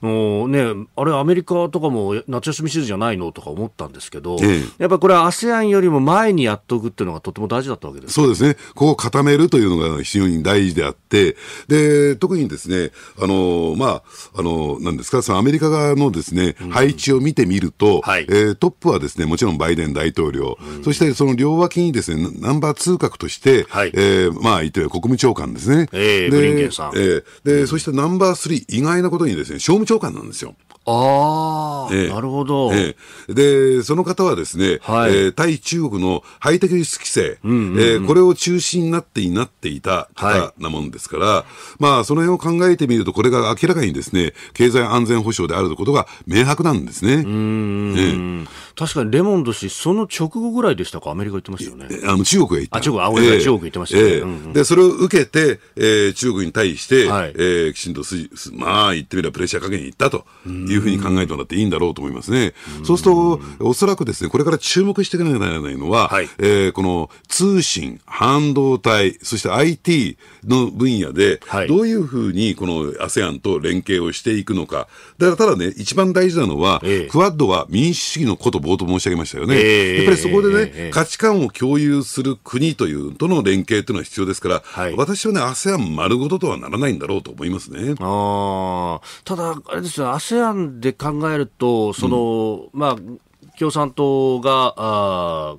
もうね、あれ、アメリカとかも夏休みシーズンじゃないのとか思ったんですけど、ええ、やっぱこれは ASEAN よりも前にやっておくっていうのがとても大事だったわけですそうですね、ここを固めるというのが非常に大事であって、で特にですね、あのまあ、あのなんですか、そのアメリカ側のですね、配置を見てみると、はい、えー、トップはですねもちろんバイデン大統領、うん、そしてその両脇にですねナンバー2閣として、はい、えー、まあ、言って国務長官ですね。えー、ブリンケンさん。えー、で、うん、そしてナンバー3、意外なことにですね、商務長官なんですよ。ああ、えなるほど、えで、その方はですね、はい、えー、対中国のハイテク輸出規制、えこれを中心になっていなっていた方なもんですから、はい、まあ、その辺を考えてみると、これが明らかにですね、経済安全保障であることが明白なんですね。うん、え確かにレモンド氏、その直後ぐらいでしたか、アメリカ行ってましたよね。あの中国へ行った。中国、が中国行ってましたね、で、それを受けて、えー、中国に対して、はい、えー、きちんとす、まあ、言ってみればプレッシャーかけに行ったと。うんいうふうに考えてもらっていいんだろうと思いますね。そうすると、おそらくですね、これから注目していかなきゃならないのは、はい、えー、この通信、半導体、そして IT の分野で、どういうふうにこの ASEAN と連携をしていくのか。だからただね、一番大事なのは、えー、クワッドは民主主義のこと冒頭申し上げましたよね。えー、やっぱりそこでね、えー、価値観を共有する国という、との連携というのは必要ですから、はい、私はね、ASEAN 丸ごととはならないんだろうと思いますね。ああ、ただ、あれですよ、ASEAN で考えると、その、うん、まあ、共産党が、あ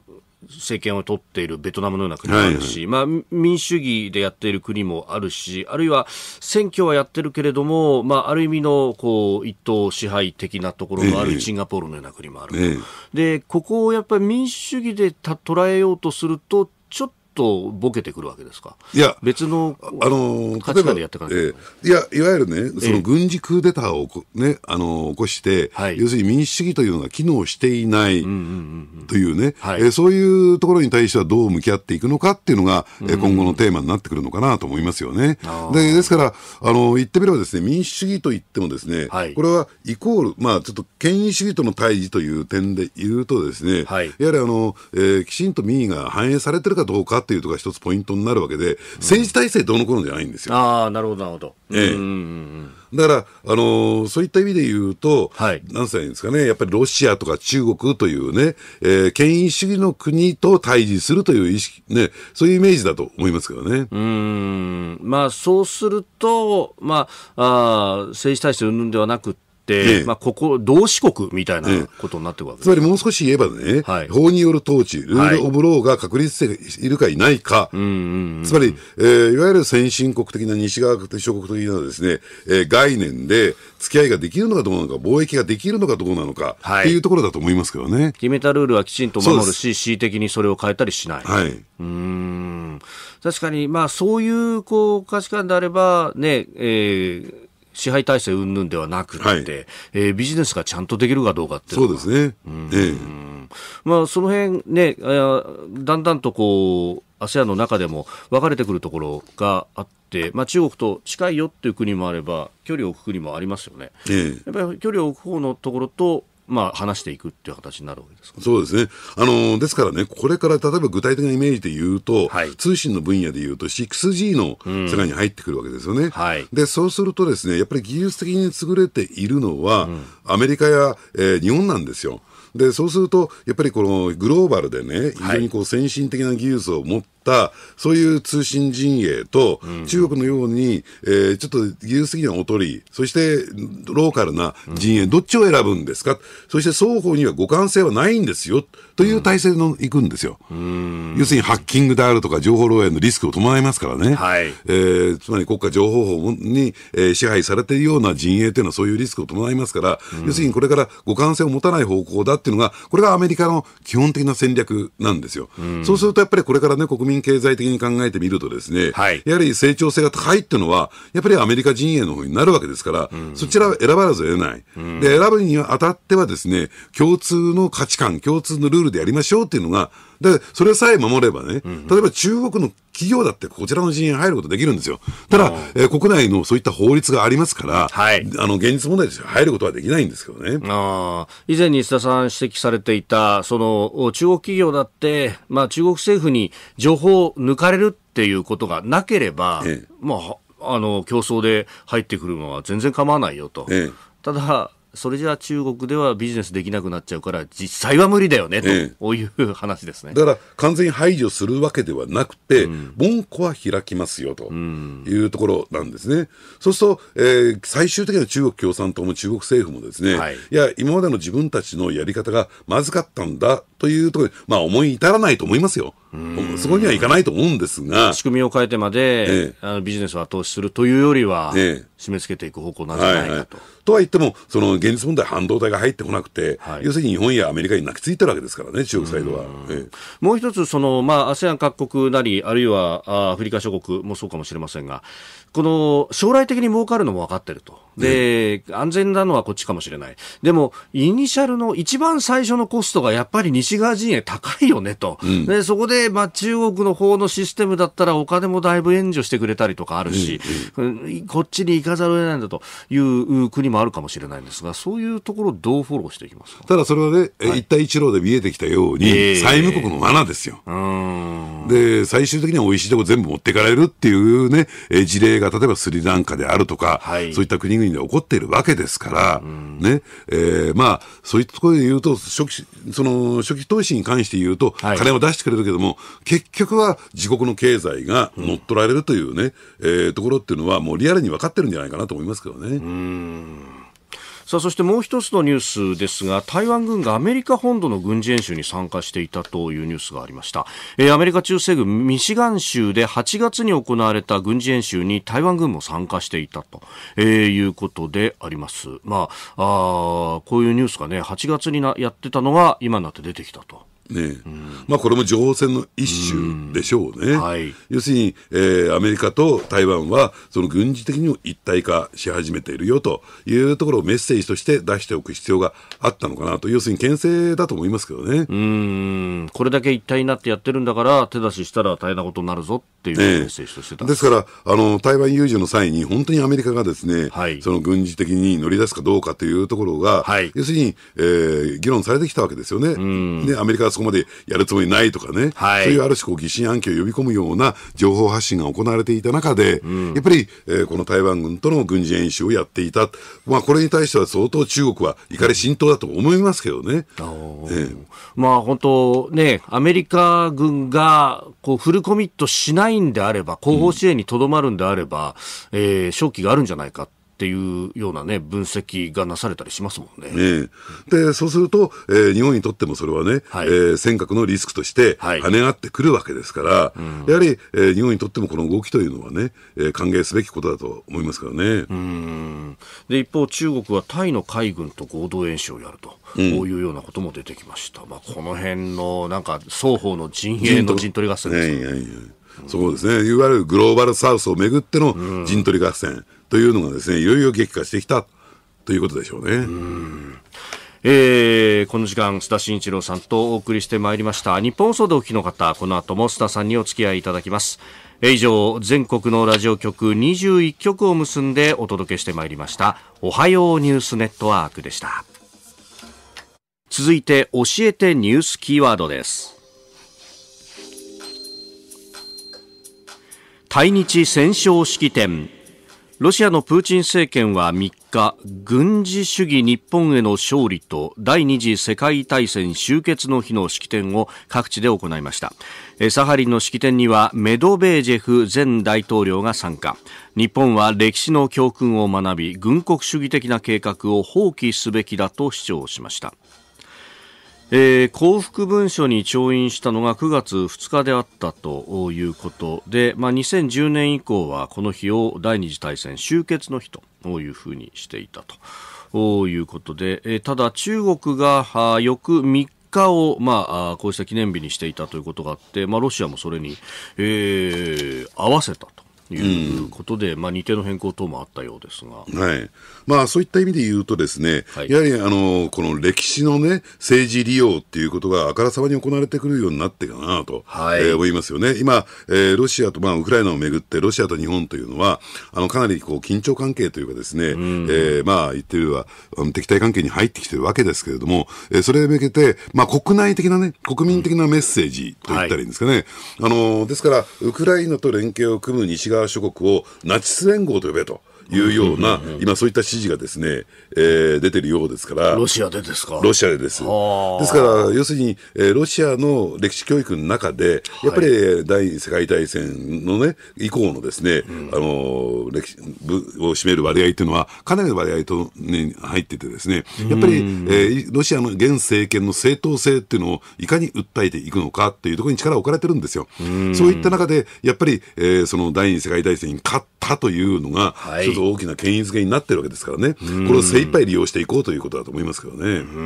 政権を取っているベトナムのような国もあるし、はいはい、まあ、民主主義でやっている国もあるし、あるいは選挙はやってるけれども、まあ、ある意味のこう一党支配的なところがあるシンガポールのような国もある、ええ、でここをやっぱり民主主義で捉えようとすると、とボケてくるわけですか。いや、別の、あの、価値観でやってかない、えー、いや、いわゆるね、その軍事クーデターをね、あの、起こして、はい、要するに民主主義というのが機能していないというね、そういうところに対してはどう向き合っていくのかっていうのが、えん、今後のテーマになってくるのかなと思いますよね。でですから、あの、言ってみればですね、民主主義といってもですね、はい、これはイコール、まあ、ちょっと権威主義との対峙という点で言うとですね、はい、やはりあの、えー、きちんと民意が反映されてるかどうかってっていうとが一つポイントになるわけで、政治体制どうのこうのじゃないんですよ。ああ、なるほど、なるほど。ええ。うんうんうん、だから、あのー、そういった意味で言うと、はい、なんせですかね、やっぱりロシアとか中国というね、えー、権威主義の国と対峙するという意識、ね、そういうイメージだと思いますけどね。うん。まあ、そうすると、まあ、あ政治体制うんではなくて、、ええ、まあ、ここ、同志国みたいなことになってるわけです、え、つまりもう少し言えばね、はい、法による統治、ルール・オブ・ローが確立しているかいないか、つまり、えー、いわゆる先進国的な西側諸国的なですね、えー、概念で付き合いができるのかどうなのか、貿易ができるのかどうなのか、はい、っていうところだと思いますけどね。決めたルールはきちんと守るし、恣意的にそれを変えたりしない。はい、うん確かに、まあ、そういうこう価値観であれば、ねえー、支配体制云々ではなくて、はい、えー、ビジネスがちゃんとできるかどうかっていうそうですね。うん、まあ、その辺ね、だんだんとこう、ASEAN の中でも分かれてくるところがあって、まあ、中国と近いよっていう国もあれば距離を置く国もありますよね、ええ、やっぱり距離を置く方のところとまあ、話していくっていう形になるわけです、ね、そうですね、あのー、ですからね、これから例えば具体的なイメージで言うと、はい、通信の分野で言うと、6G の世界に入ってくるわけですよね、うんはい、でそうすると、ですねやっぱり技術的に優れているのは、うん、アメリカや、えー、日本なんですよ。でそうすると、やっぱりこのグローバルでね、非常にこう先進的な技術を持って、、そういう通信陣営と、中国のように、えー、ちょっと技術的には劣り、そしてローカルな陣営、どっちを選ぶんですか、そして双方には互換性はないんですよ、という体制の、いくんですよ。要するにハッキングであるとか、情報漏洩のリスクを伴いますからね。はい、えー、つまり国家情報法に、えー、支配されているような陣営というのはそういうリスクを伴いますから、要するにこれから互換性を持たない方向だっていうのが、これがアメリカの基本的な戦略なんですよ。そうするとやっぱりこれからね、国民民経済的に考えてみるとですね、はい、やはり成長性が高いっていうのは、やっぱりアメリカ陣営の方になるわけですから、うん、そちらは選ばれず得ない、うん、で、選ぶにあたってはですね、共通の価値観、共通のルールでやりましょうっていうのが、だそれさえ守ればね、例えば中国の企業だってこちらの人員入ることできるんですよ。ただ、えー、国内のそういった法律がありますから、はい、あの現実問題として入ることはできないんですけどね。あ以前に石田さん指摘されていた、その中国企業だって、まあ、中国政府に情報を抜かれるっていうことがなければ、ええ、まあ、あの競争で入ってくるのは全然構わないよと。ええただ、それじゃあ中国ではビジネスできなくなっちゃうから、実際は無理だよね、という話ですね。ええ、だから、完全に排除するわけではなくて、うん、門戸は開きますよ、というところなんですね。うん、そうすると、えー、最終的には中国共産党も中国政府もですね、はい、いや、今までの自分たちのやり方がまずかったんだというところで、まあ、思い至らないと思いますよ。そこにはいかないと思うんですが。仕組みを変えてまで、ええ、あのビジネスを後押しするというよりは、ええ締め付けていく方向なんじゃないかと。はいはい、とは言っても、その現実問題、半導体が入ってこなくて、はい、要するに日本やアメリカに泣きついてるわけですからね、中国サイドは。ええ、もう一つ、その、まあ、ASEAN 各国なり、あるいはアフリカ諸国もそうかもしれませんが、この将来的に儲かるのも分かってると。で、安全なのはこっちかもしれない。でも、イニシャルの一番最初のコストがやっぱり西側陣営高いよねと。うん、でそこで、まあ、中国の方のシステムだったらお金もだいぶ援助してくれたりとかあるし、うんうん、こっちに行かざるを得ないんだという国もあるかもしれないんですが、そういうところどうフォローしていきますかただそれはね、はい、一帯一路で見えてきたように、えー、債務国の罠ですよ。で、最終的には美味しいとこ全部持っていかれるっていうね、事例が例えばスリランカであるとか、はい、そういった国々に起こっているわけですから、うん、ね、えー、まあ、そういったところで言うと、初期、その、初期投資に関して言うと、はい、金を出してくれるけども、結局は自国の経済が乗っ取られるというね、うん、えー、ところっていうのは、もうリアルに分かってるんじゃないかなと思いますけどね。うんさあそしてもう一つのニュースですが台湾軍がアメリカ本土の軍事演習に参加していたというニュースがありました、えー、アメリカ中西部ミシガン州で8月に行われた軍事演習に台湾軍も参加していたと、えー、いうことでありますまああこういうニュースがね8月になやってたのが今になって出てきたとね、うん、まあ、これも情報戦の一種でしょうね、はい、要するに、えー、アメリカと台湾はその軍事的にも一体化し始めているよというところをメッセージとして出しておく必要があったのかなと、要するに牽制だと思いますけどねうんこれだけ一体になってやってるんだから、手出ししたら大変なことになるぞっていうメッセージとしてた、ね、ですからあの、台湾有事の際に、本当にアメリカがですね、はい、その軍事的に乗り出すかどうかというところが、はい、要するに、えー、議論されてきたわけですよね。でアメリカはこまでやるつもりないとかね、はい、そういうある種こう疑心暗鬼を呼び込むような情報発信が行われていた中で、うん、やっぱり、えー、この台湾軍との軍事演習をやっていた、まあ、これに対しては相当中国は怒り浸透だと思いますけどね。まあ、本当ね、アメリカ軍がこうフルコミットしないんであれば、後方支援にとどまるんであれば、うん、えー、勝機があるんじゃないかっていうようなね、分析がなされたりしますもんね。ねで、そうすると、えー、日本にとってもそれはね、はい、えー、尖閣のリスクとして跳ね上がってくるわけですから、はい、やはり、えー、日本にとってもこの動きというのはね、えー、歓迎すべきことだと思いますからね。うんで、一方、中国はタイの海軍と合同演習をやると、うん、こういうようなことも出てきました。まあ、この辺の、なんか、双方の陣営の陣取り合戦そうですね、いわゆるグローバルサウスをめぐっての陣取り合戦、うんというのがですね、いよいよ激化してきたということでしょうね。うえー、この時間、須田慎一郎さんとお送りしてまいりました。日本お聞きの方、この後も須田さんにお付き合いいただきます。以上、全国のラジオ局21局を結んでお届けしてまいりました。おはようニュースネットワークでした。続いて、教えてニュースキーワードです。対日戦勝式典ロシアのプーチン政権は3日、軍事主義日本への勝利と第二次世界大戦終結の日の式典を各地で行いました。サハリンの式典にはメドベージェフ前大統領が参加。日本は歴史の教訓を学び、軍国主義的な計画を放棄すべきだと主張しました。えー、幸福文書に調印したのが9月2日であったということで、まあ、2010年以降はこの日を第二次大戦終結の日というふうにしていたということで、えー、ただ中国が翌3日を、まあ、こうした記念日にしていたということがあって、まあ、ロシアもそれに、えー、合わせたと。いうことで、うん、まあ、日程の変更等もあったようですが、はいまあ、そういった意味で言うとですね、はい、やはりあのこの歴史の、ね、政治利用っていうことがあからさまに行われてくるようになってかなと、はいえー、思いますよね。今、えー、ロシアと、まあ、ウクライナをめぐってロシアと日本というのはあのかなりこう緊張関係というかですね、うん、えー、まあ、言ってるよりは敵対関係に入ってきてるわけですけれども、えー、それに向けて、まあ、国内的な、ね、国民的なメッセージといったらいいんですかね。うんはい、あのですからウクライナと連携を組む西側諸国をナチス連合と呼べと。いうような、今そういった指示がですね、えー、出てるようですから。ロシアでですかロシアでです。ですから、要するに、えー、ロシアの歴史教育の中で、やっぱり第二次世界大戦のね、以降のですね、うん、あの、歴史ぶを占める割合というのは、かなりの割合と、ね、入っててですね、やっぱり、えー、ロシアの現政権の正当性っていうのをいかに訴えていくのかっていうところに力を置かれてるんですよ。そういった中で、やっぱり、えー、その第二次世界大戦に勝ったというのが、はいつ大きな権威づけになってるわけですからね、これを精一杯利用していこうということだと思いますけどね。う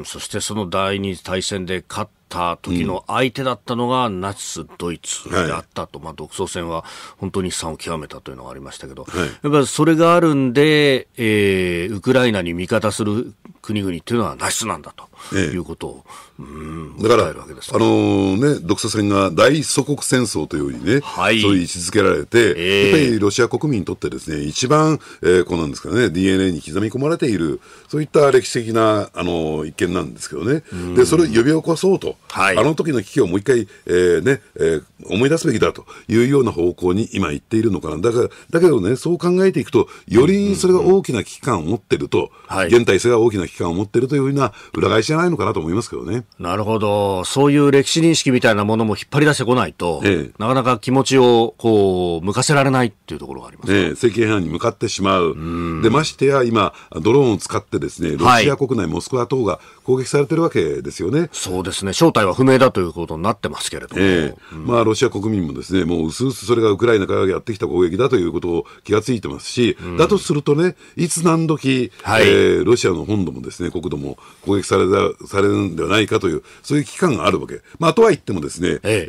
んそしてその第二次大戦で勝っった時の相手だったのがナチス・ドイツであったと、はい、まあ、独創戦は本当に悲惨を極めたというのがありましたけど、はい、やっぱそれがあるんで、えー、ウクライナに味方する国々というのはナチスなんだと。いうことを、うん、だから、ね、あのー、ね、独ソ戦が大祖国戦争というふうにね、はい、そうう位置づけられて、えー、やっぱりロシア国民にとってですね、一番、えー、こうなんですかね、DNA に刻み込まれている、そういった歴史的な、あのー、一見なんですけどね、で、それを呼び起こそうとはい、あの時の危機をもう一回、えーねえー、思い出すべきだというような方向に今行っているのかな、だからだけどね、そう考えていくと、よりそれが大きな危機感を持ってると、はい、現体制が大きな危機感を持ってるというふうな裏返しじゃないのかなと思いますけどね。なるほど、そういう歴史認識みたいなものも引っ張り出してこないと、ええ、なかなか気持ちをこう向かせられないっていうところがあります、ね、ええ、政権批判に向かってしまう、うでましてや今、ドローンを使ってですねロシア国内、モスクワ等が攻撃されてるわけですよね。そうですね正体は不明だということになってますけれども、えーまあ、ロシア国民もですねもううすうすそれがウクライナからやってきた攻撃だということを気がついてますし、うん、だとするとね、いつ何時、はい、えー、ロシアの本土もですね国土も攻撃されたされるんではないかという、そういう危機感があるわけ、まあ、とは言っても、ですね、えええ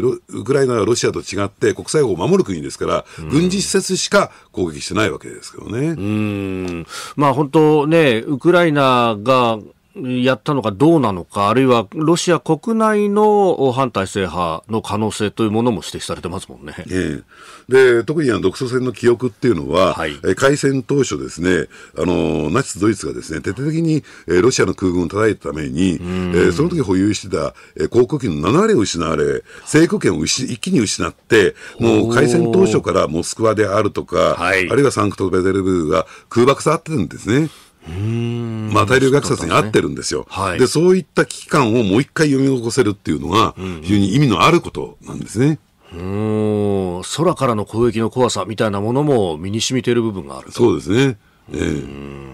ー、ウクライナはロシアと違って国際法を守る国ですから、うん、軍事施設しか攻撃してないわけですけどね。うんまあ、本当ねウクライナがやったのかどうなのか、あるいはロシア国内の反体制派の可能性というものも指摘されてますもんね。えで特に独ソ戦の記憶っていうのは、はい、開戦当初ですね、あのナチス・ドイツがですね徹底的に、えロシアの空軍を叩いたために、えー、その時保有してた、え航空機の7割を失われ、制空権を一気に失って、もう開戦当初からモスクワであるとか、はい、あるいはサンクトペテルブルクが空爆されてるんですね。まあ、大量虐殺に合ってるんですよ。はい、で、そういった危機感をもう一回読み起こせるっていうのが、非常に意味のあることなんですね。うん空からの攻撃の怖さみたいなものも身に染みている部分があるそうですね。えー、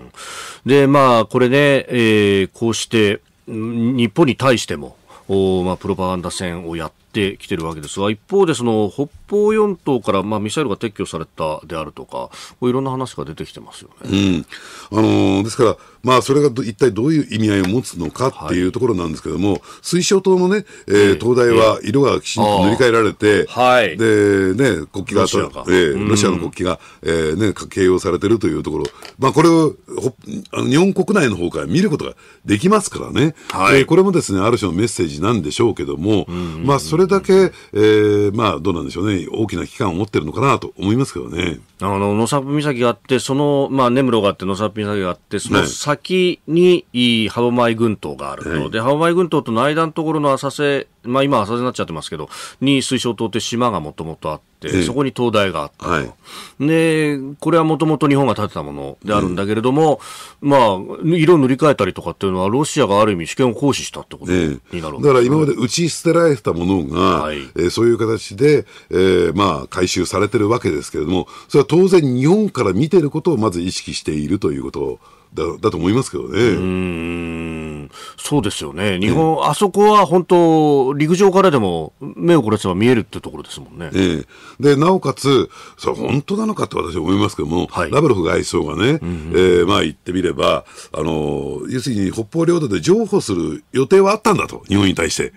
で、まあ、これね、えー、こうして、日本に対しても、おまあ、プロパガンダ戦をやってきてるわけですが、一方でその北方四島から、まあ、ミサイルが撤去されたであるとか、いろんな話が出てきてますよね、うん、あのー、ですから、まあ、それが一体どういう意味合いを持つのかっていうところなんですけれども、はい、水晶島のね、えー、灯台は色がきちんと塗り替えられて、はい、でね、国旗がロシ,、えー、ロシアの国旗が、えーね、形容されてるというところ、まあ、これをほあの日本国内の方から見ることができますからね、はい、えー、これもですねある種のメッセージなんでしょうけども、まあ、それだけ、えーまあ、どうなんでしょうね。ね、大きな危機感を持ってるのかなと思いますけどね。あの、野沢岬があって、その、まあ、根室があって、野沢岬があって、その先に、い、ね、歯舞群島があるので、はい、歯舞群島との間のところの浅瀬まあ、今、浅瀬になっちゃってますけど、に水晶島って島がもともとあって、そこに灯台があって、はい、でこれはもともと日本が建てたものであるんだけれども、うん、まあ、色塗り替えたりとかっていうのは、ロシアがある意味、主権を行使したってことになる、ね、だから今まで打ち捨てられてたものが、はい、えー、そういう形で、えーまあ、回収されてるわけですけれども、それは当然、日本から見てることをまず意識しているということだだと思いますけどね。うそうですよね、日本、えあそこは本当、陸上からでも目を凝らせば見えるってところですもんね。えでなおかつ、それ本当なのかって私は思いますけども、はい、ラブロフ外相がね、うんえー、まあ、言ってみればあの、要するに北方領土で譲歩する予定はあったんだと、日本に対して。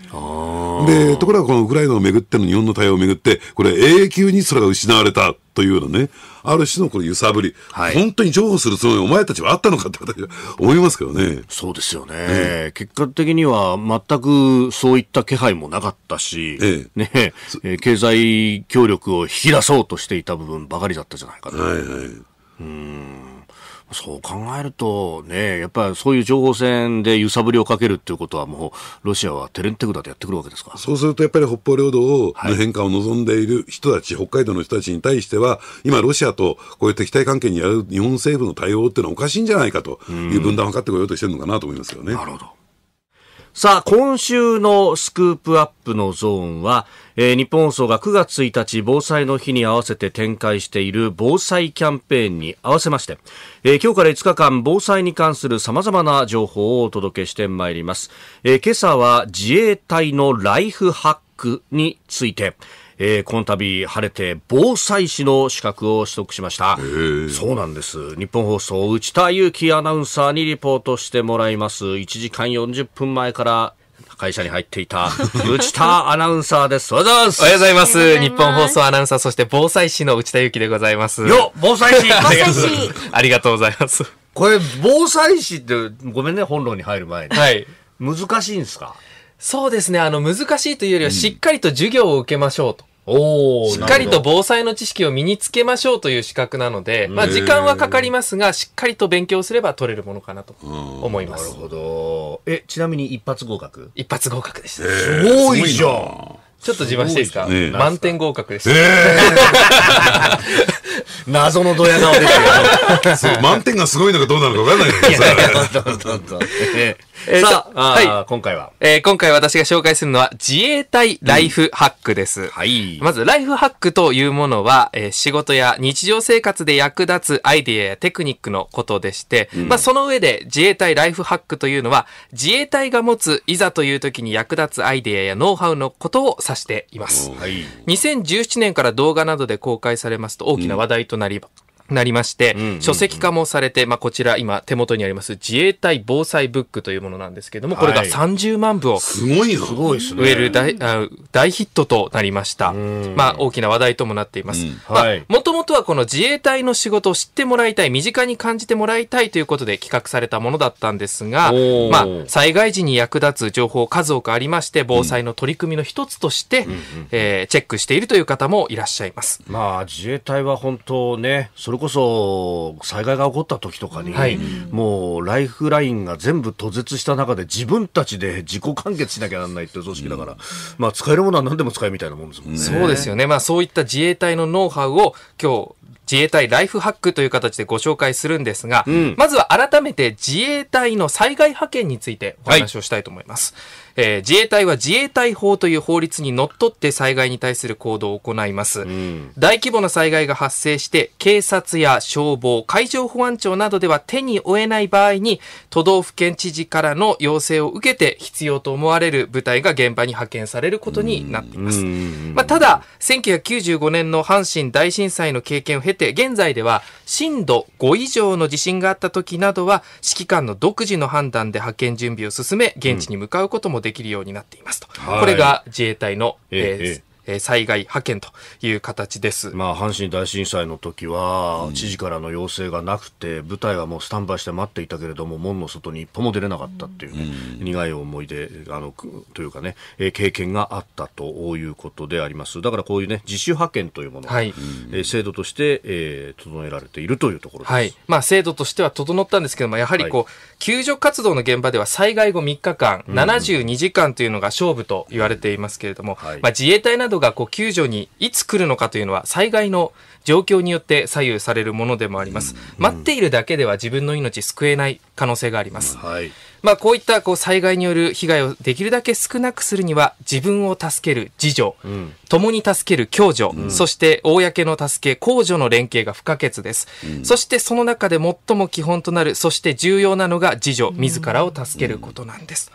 でところが、このウクライナをめぐっての日本の対応をめぐって、これ、永久にそれが失われた。というようなね、ある種のこれ揺さぶり、はい、本当に譲歩するつもりお前たちはあったのかって私は思いますけどね。そうですよね。ええ、結果的には全くそういった気配もなかったし、ええ、ねえ、経済協力を引き出そうとしていた部分ばかりだったじゃないかと。はいはい。うんそう考えると、ね、やっぱりそういう情報戦で揺さぶりをかけるということは、もうロシアはテレンテクだでやってくるわけですかそうすると、やっぱり北方領土をの変化を望んでいる人たち、北海道の人たちに対しては、今、ロシアとこういう敵対関係にある日本政府の対応っていうのはおかしいんじゃないかという分断を図ってこようとしてるのかなと思いますよね。なるほどさあ、今週のスクープアップのゾーンは、えー、日本放送が9月1日防災の日に合わせて展開している防災キャンペーンに合わせまして、えー、今日から5日間防災に関する様々な情報をお届けしてまいります。えー、今朝は自衛隊のライフハックについて、えー、この度晴れて防災士の資格を取得しました。そうなんです。日本放送、内田祐樹アナウンサーにリポートしてもらいます。1時間40分前から会社に入っていた、内田アナウンサーです。おはようございます。おはようございます。日本放送アナウンサー、そして防災士の内田祐樹でございます。よ防災士 <laughs> ありがとうございます。これ、防災士って、ごめんね、本論に入る前に。はい。難しいんですかそうですね。あの、難しいというよりは、しっかりと授業を受けましょうと。おしっかりと防災の知識を身につけましょうという資格なので、まあ、時間はかかりますが、しっかりと勉強すれば取れるものかなと思います。なるほど。え、ちなみに一発合格一発合格でした。すごいじゃんちょっと自慢していいですか、えー、満点合格です。えー、<laughs> 謎のドヤ顔ですよ。<laughs> そう、満点がすごいのかどうなのかわからないけどさ。<laughs> えー、さあ、はい、今回は、えー、今回私が紹介するのは自衛隊ライフハックです。うん、はい。まず、ライフハックというものは、えー、仕事や日常生活で役立つアイディアやテクニックのことでして、うん、まあ、その上で自衛隊ライフハックというのは、自衛隊が持ついざという時に役立つアイディアやノウハウのことを指しています。はい。2017年から動画などで公開されますと大きな話題となり、うん、なりまして、うんうんうん、書籍化もされて、まあ、こちら今手元にあります自衛隊防災ブックというものなんですけれども、これが30万部を、はい、すごいすごいですね。売れる大大ヒットとなりました。まあ、大きな話題ともなっています。はい、もともとはこの自衛隊の仕事を知ってもらいたい、身近に感じてもらいたいということで企画されたものだったんですが、まあ、災害時に役立つ情報数多くありまして、防災の取り組みの一つとして、うん、えー、チェックしているという方もいらっしゃいます。まあ、自衛隊は本当ね、それこそ災害が起こった時とかに、はい、もうライフラインが全部途絶した中で自分たちで自己完結しなきゃならないっていう組織だから、うん、まあ使えるものは何でも使えみたいなもんですもんね。そうですよね。まあそういった自衛隊のノウハウを今日自衛隊ライフハックという形でご紹介するんですが、うん、まずは改めて自衛隊の災害派遣についてお話をしたいと思います。はいえー、自衛隊は自衛隊法という法律にのっとって災害に対する行動を行います、うん、大規模な災害が発生して警察や消防海上保安庁などでは手に負えない場合に都道府県知事からの要請を受けて必要と思われる部隊が現場に派遣されることになっています、うん、まあ、ただ1995年の阪神大震災の経験を経て現在では震度5以上の地震があった時などは指揮官の独自の判断で派遣準備を進め現地に向かうこともできるようになっていますと、はい、これが自衛隊の、えー、えー、災害派遣という形です。まあ、阪神大震災の時は、知事からの要請がなくて、うん、部隊はもうスタンバイして待っていたけれども、門の外に一歩も出れなかったっていうね、うん、苦い思い出、あの、というかね、えー、経験があったということであります。だからこういうね、自主派遣というものが、はい、えー、制度として、えー、整えられているというところです。はい。まあ、制度としては整ったんですけども、やはりこう、はい、救助活動の現場では災害後3日間、うん、72時間というのが勝負と言われていますけれども、はい、まあ、自衛隊などドがこう救助にいつ来るのかというのは災害の状況によって左右されるものでもあります。待っているだけでは自分の命救えない可能性があります。はい、まあ、こういったこう災害による被害をできるだけ少なくするには、自分を助ける自助、うん、共に助ける共助、うん、そして公の助け、公助の連携が不可欠です。うん、そしてその中で最も基本となる、そして重要なのが自助、自らを助けることなんです。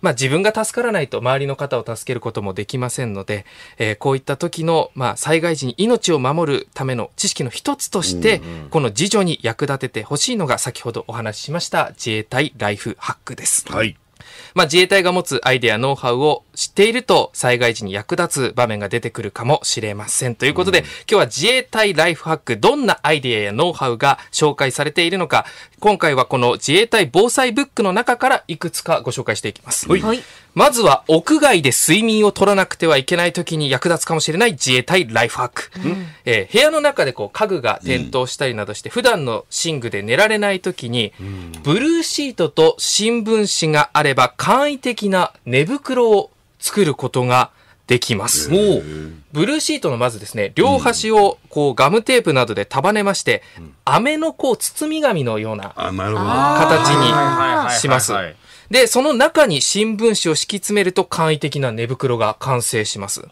まあ、自分が助からないと周りの方を助けることもできませんので、えー、こういった時の、まあ、災害時に命を守るための知識の一つとして、この自助に役立ててほしいのが先ほどお話ししましたした自衛隊ライフハックです。はい。まあ、自衛隊が持つアイデア、ノウハウを知っていると災害時に役立つ場面が出てくるかもしれません。ということで、うん、今日は自衛隊ライフハック、どんなアイデアやノウハウが紹介されているのか、今回はこの自衛隊防災ブックの中からいくつかご紹介していきます。はい、まずは屋外で睡眠を取らなくてはいけない時に役立つかもしれない自衛隊ライフハック。うん、えー、部屋の中でこう家具が転倒したりなどして、うん、普段の寝具で寝られない時に、うん、ブルーシートと新聞紙があれば簡易的な寝袋を作ることができます。ブルーシートのまずですね、両端をこうガムテープなどで束ねまして、飴のこう包み紙のような形にします。で、その中に新聞紙を敷き詰めると簡易的な寝袋が完成します。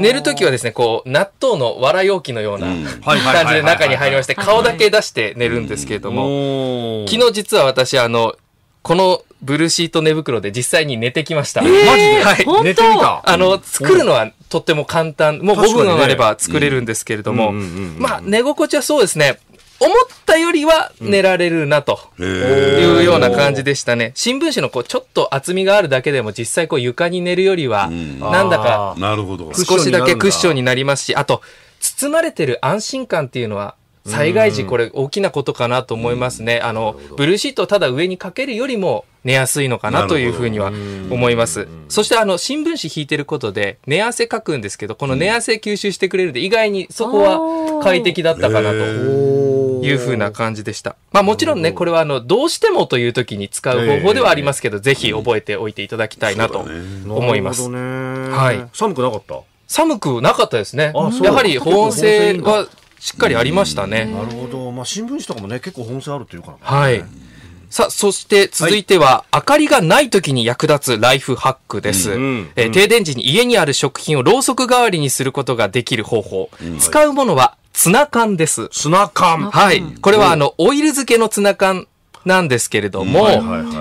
寝るときはですね、こう、納豆のわら容器のような、うん、感じで中に入りまして、顔だけ出して寝るんですけれども、昨日実は私、あの、このブルーシート寝袋で実際に寝てきました。えー、マジで、はい、寝てみた。あの、作るのはとっても簡単。もう5分あれば作れるんですけれども、ねうんうんうんうん、まあ、寝心地はそうですね。思ったよりは寝られるなというような感じでしたね。新聞紙のこうちょっと厚みがあるだけでも実際こう床に寝るよりは、なんだか少しだけクッションになりますし、あと包まれてる安心感っていうのは災害時これ大きなことかなと思いますね。あの、ブルーシートをただ上にかけるよりも寝やすいのかなというふうには思います。そしてあの、新聞紙引いてることで寝汗かくんですけど、この寝汗吸収してくれるで意外にそこは快適だったかなと。いうふうな感じでした。まあもちろんね、これはあの、どうしてもという時に使う方法ではありますけど、えー、ぜひ覚えておいていただきたいなと思います。ね、はい。寒くなかった寒くなかったですね。やはり保温性はしっかりありましたね。なるほど。まあ新聞紙とかもね、結構保温性あるというから、ね、はい。さあ、そして続いては、はい、明かりがない時に役立つライフハックです。うん、えー、停電時に家にある食品をろうそく代わりにすることができる方法。うん、使うものはツナ缶です。ツナ缶はい。これはあの、オイル漬けのツナ缶なんですけれども、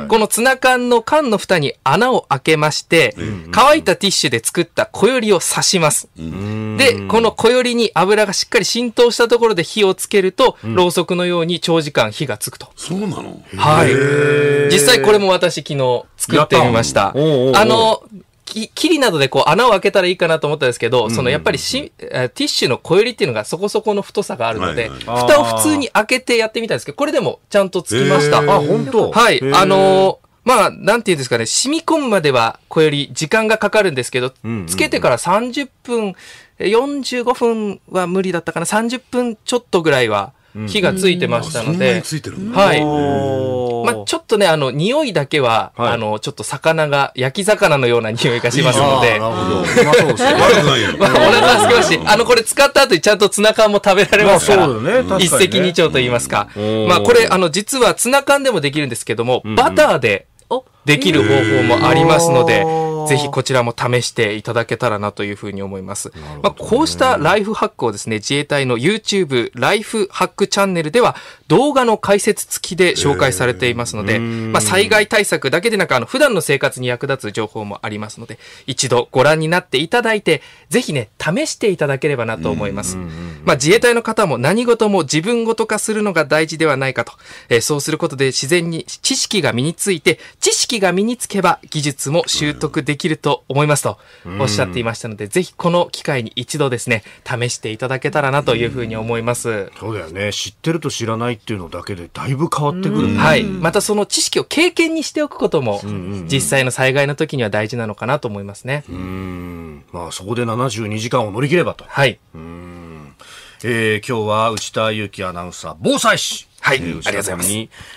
このツナ缶の缶の蓋に穴を開けまして、乾いたティッシュで作った小よりを刺します。で、この小よりに油がしっかり浸透したところで火をつけると、ろうそくのように長時間火がつくと。そうなのはい。実際これも私昨日作ってみました。あの、き、きりなどでこう穴を開けたらいいかなと思ったんですけど、そのやっぱりし、ティッシュの小りっていうのがそこそこの太さがあるので、はいはい、蓋を普通に開けてやってみたんですけど、これでもちゃんとつきました。あ、本当はい。あのー、まあ、なんていうんですかね、染み込むまでは小り時間がかかるんですけど、つけてから30分、45分は無理だったかな、30分ちょっとぐらいは火がついてましたので、はい。まあ、ちょっとね、あの、匂いだけは、はい、あの、ちょっと魚が、焼き魚のような匂いがしますので。なるほど。まあ、そうですね。<laughs> 悪くないよ。まあ、お腹すきまし、あの、これ使った後にちゃんとツナ缶も食べられますから、まあねね、一石二鳥と言いますか。まあ、これ、あの、実はツナ缶でもできるんですけども、バターでできる方法もありますので、ぜひこちらも試していただけたらなというふうに思います。ね、まあ、こうしたライフハックをですね、自衛隊の YouTube ライフハックチャンネルでは動画の解説付きで紹介されていますので、えー、まあ、災害対策だけでなく、あの、普段の生活に役立つ情報もありますので、一度ご覧になっていただいて、ぜひね、試していただければなと思います。まあ、自衛隊の方も何事も自分ごと化するのが大事ではないかと、えー、そうすることで自然に知識が身について、知識が身につけば技術も習得できると思いますとおっしゃっていましたので、ぜひこの機会に一度ですね、試していただけたらなというふうに思います。うそうだよね。知ってると知らないっていうのだけでだいぶ変わってくる、ね、はい。またその知識を経験にしておくことも、実際の災害の時には大事なのかなと思いますね。うん。まあそこで72時間を乗り切ればと。はい。うん。えー、今日は内田祐樹アナウンサー、防災士。はい、えー、ありがとうございます、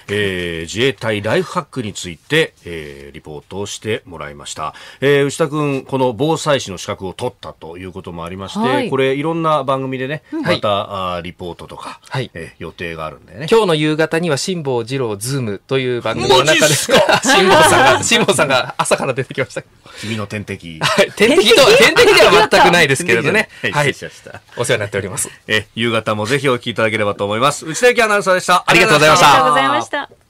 えー、自衛隊ライフハックについて、えー、リポートをしてもらいました、えー、牛田君この防災士の資格を取ったということもありまして、はい、これいろんな番組でね、また、あリポートとか、はい、えー、予定があるんだよね今日の夕方には辛坊治郎ズームという番組の中で <laughs> 辛坊さんが辛坊さんが朝から出てきました君の天敵天敵と天敵では全くないですけれどねはい、はい、お世話になっておりますえ夕方もぜひお聞きいただければと思います内田幸アナウンサーでした。ありがとうございました。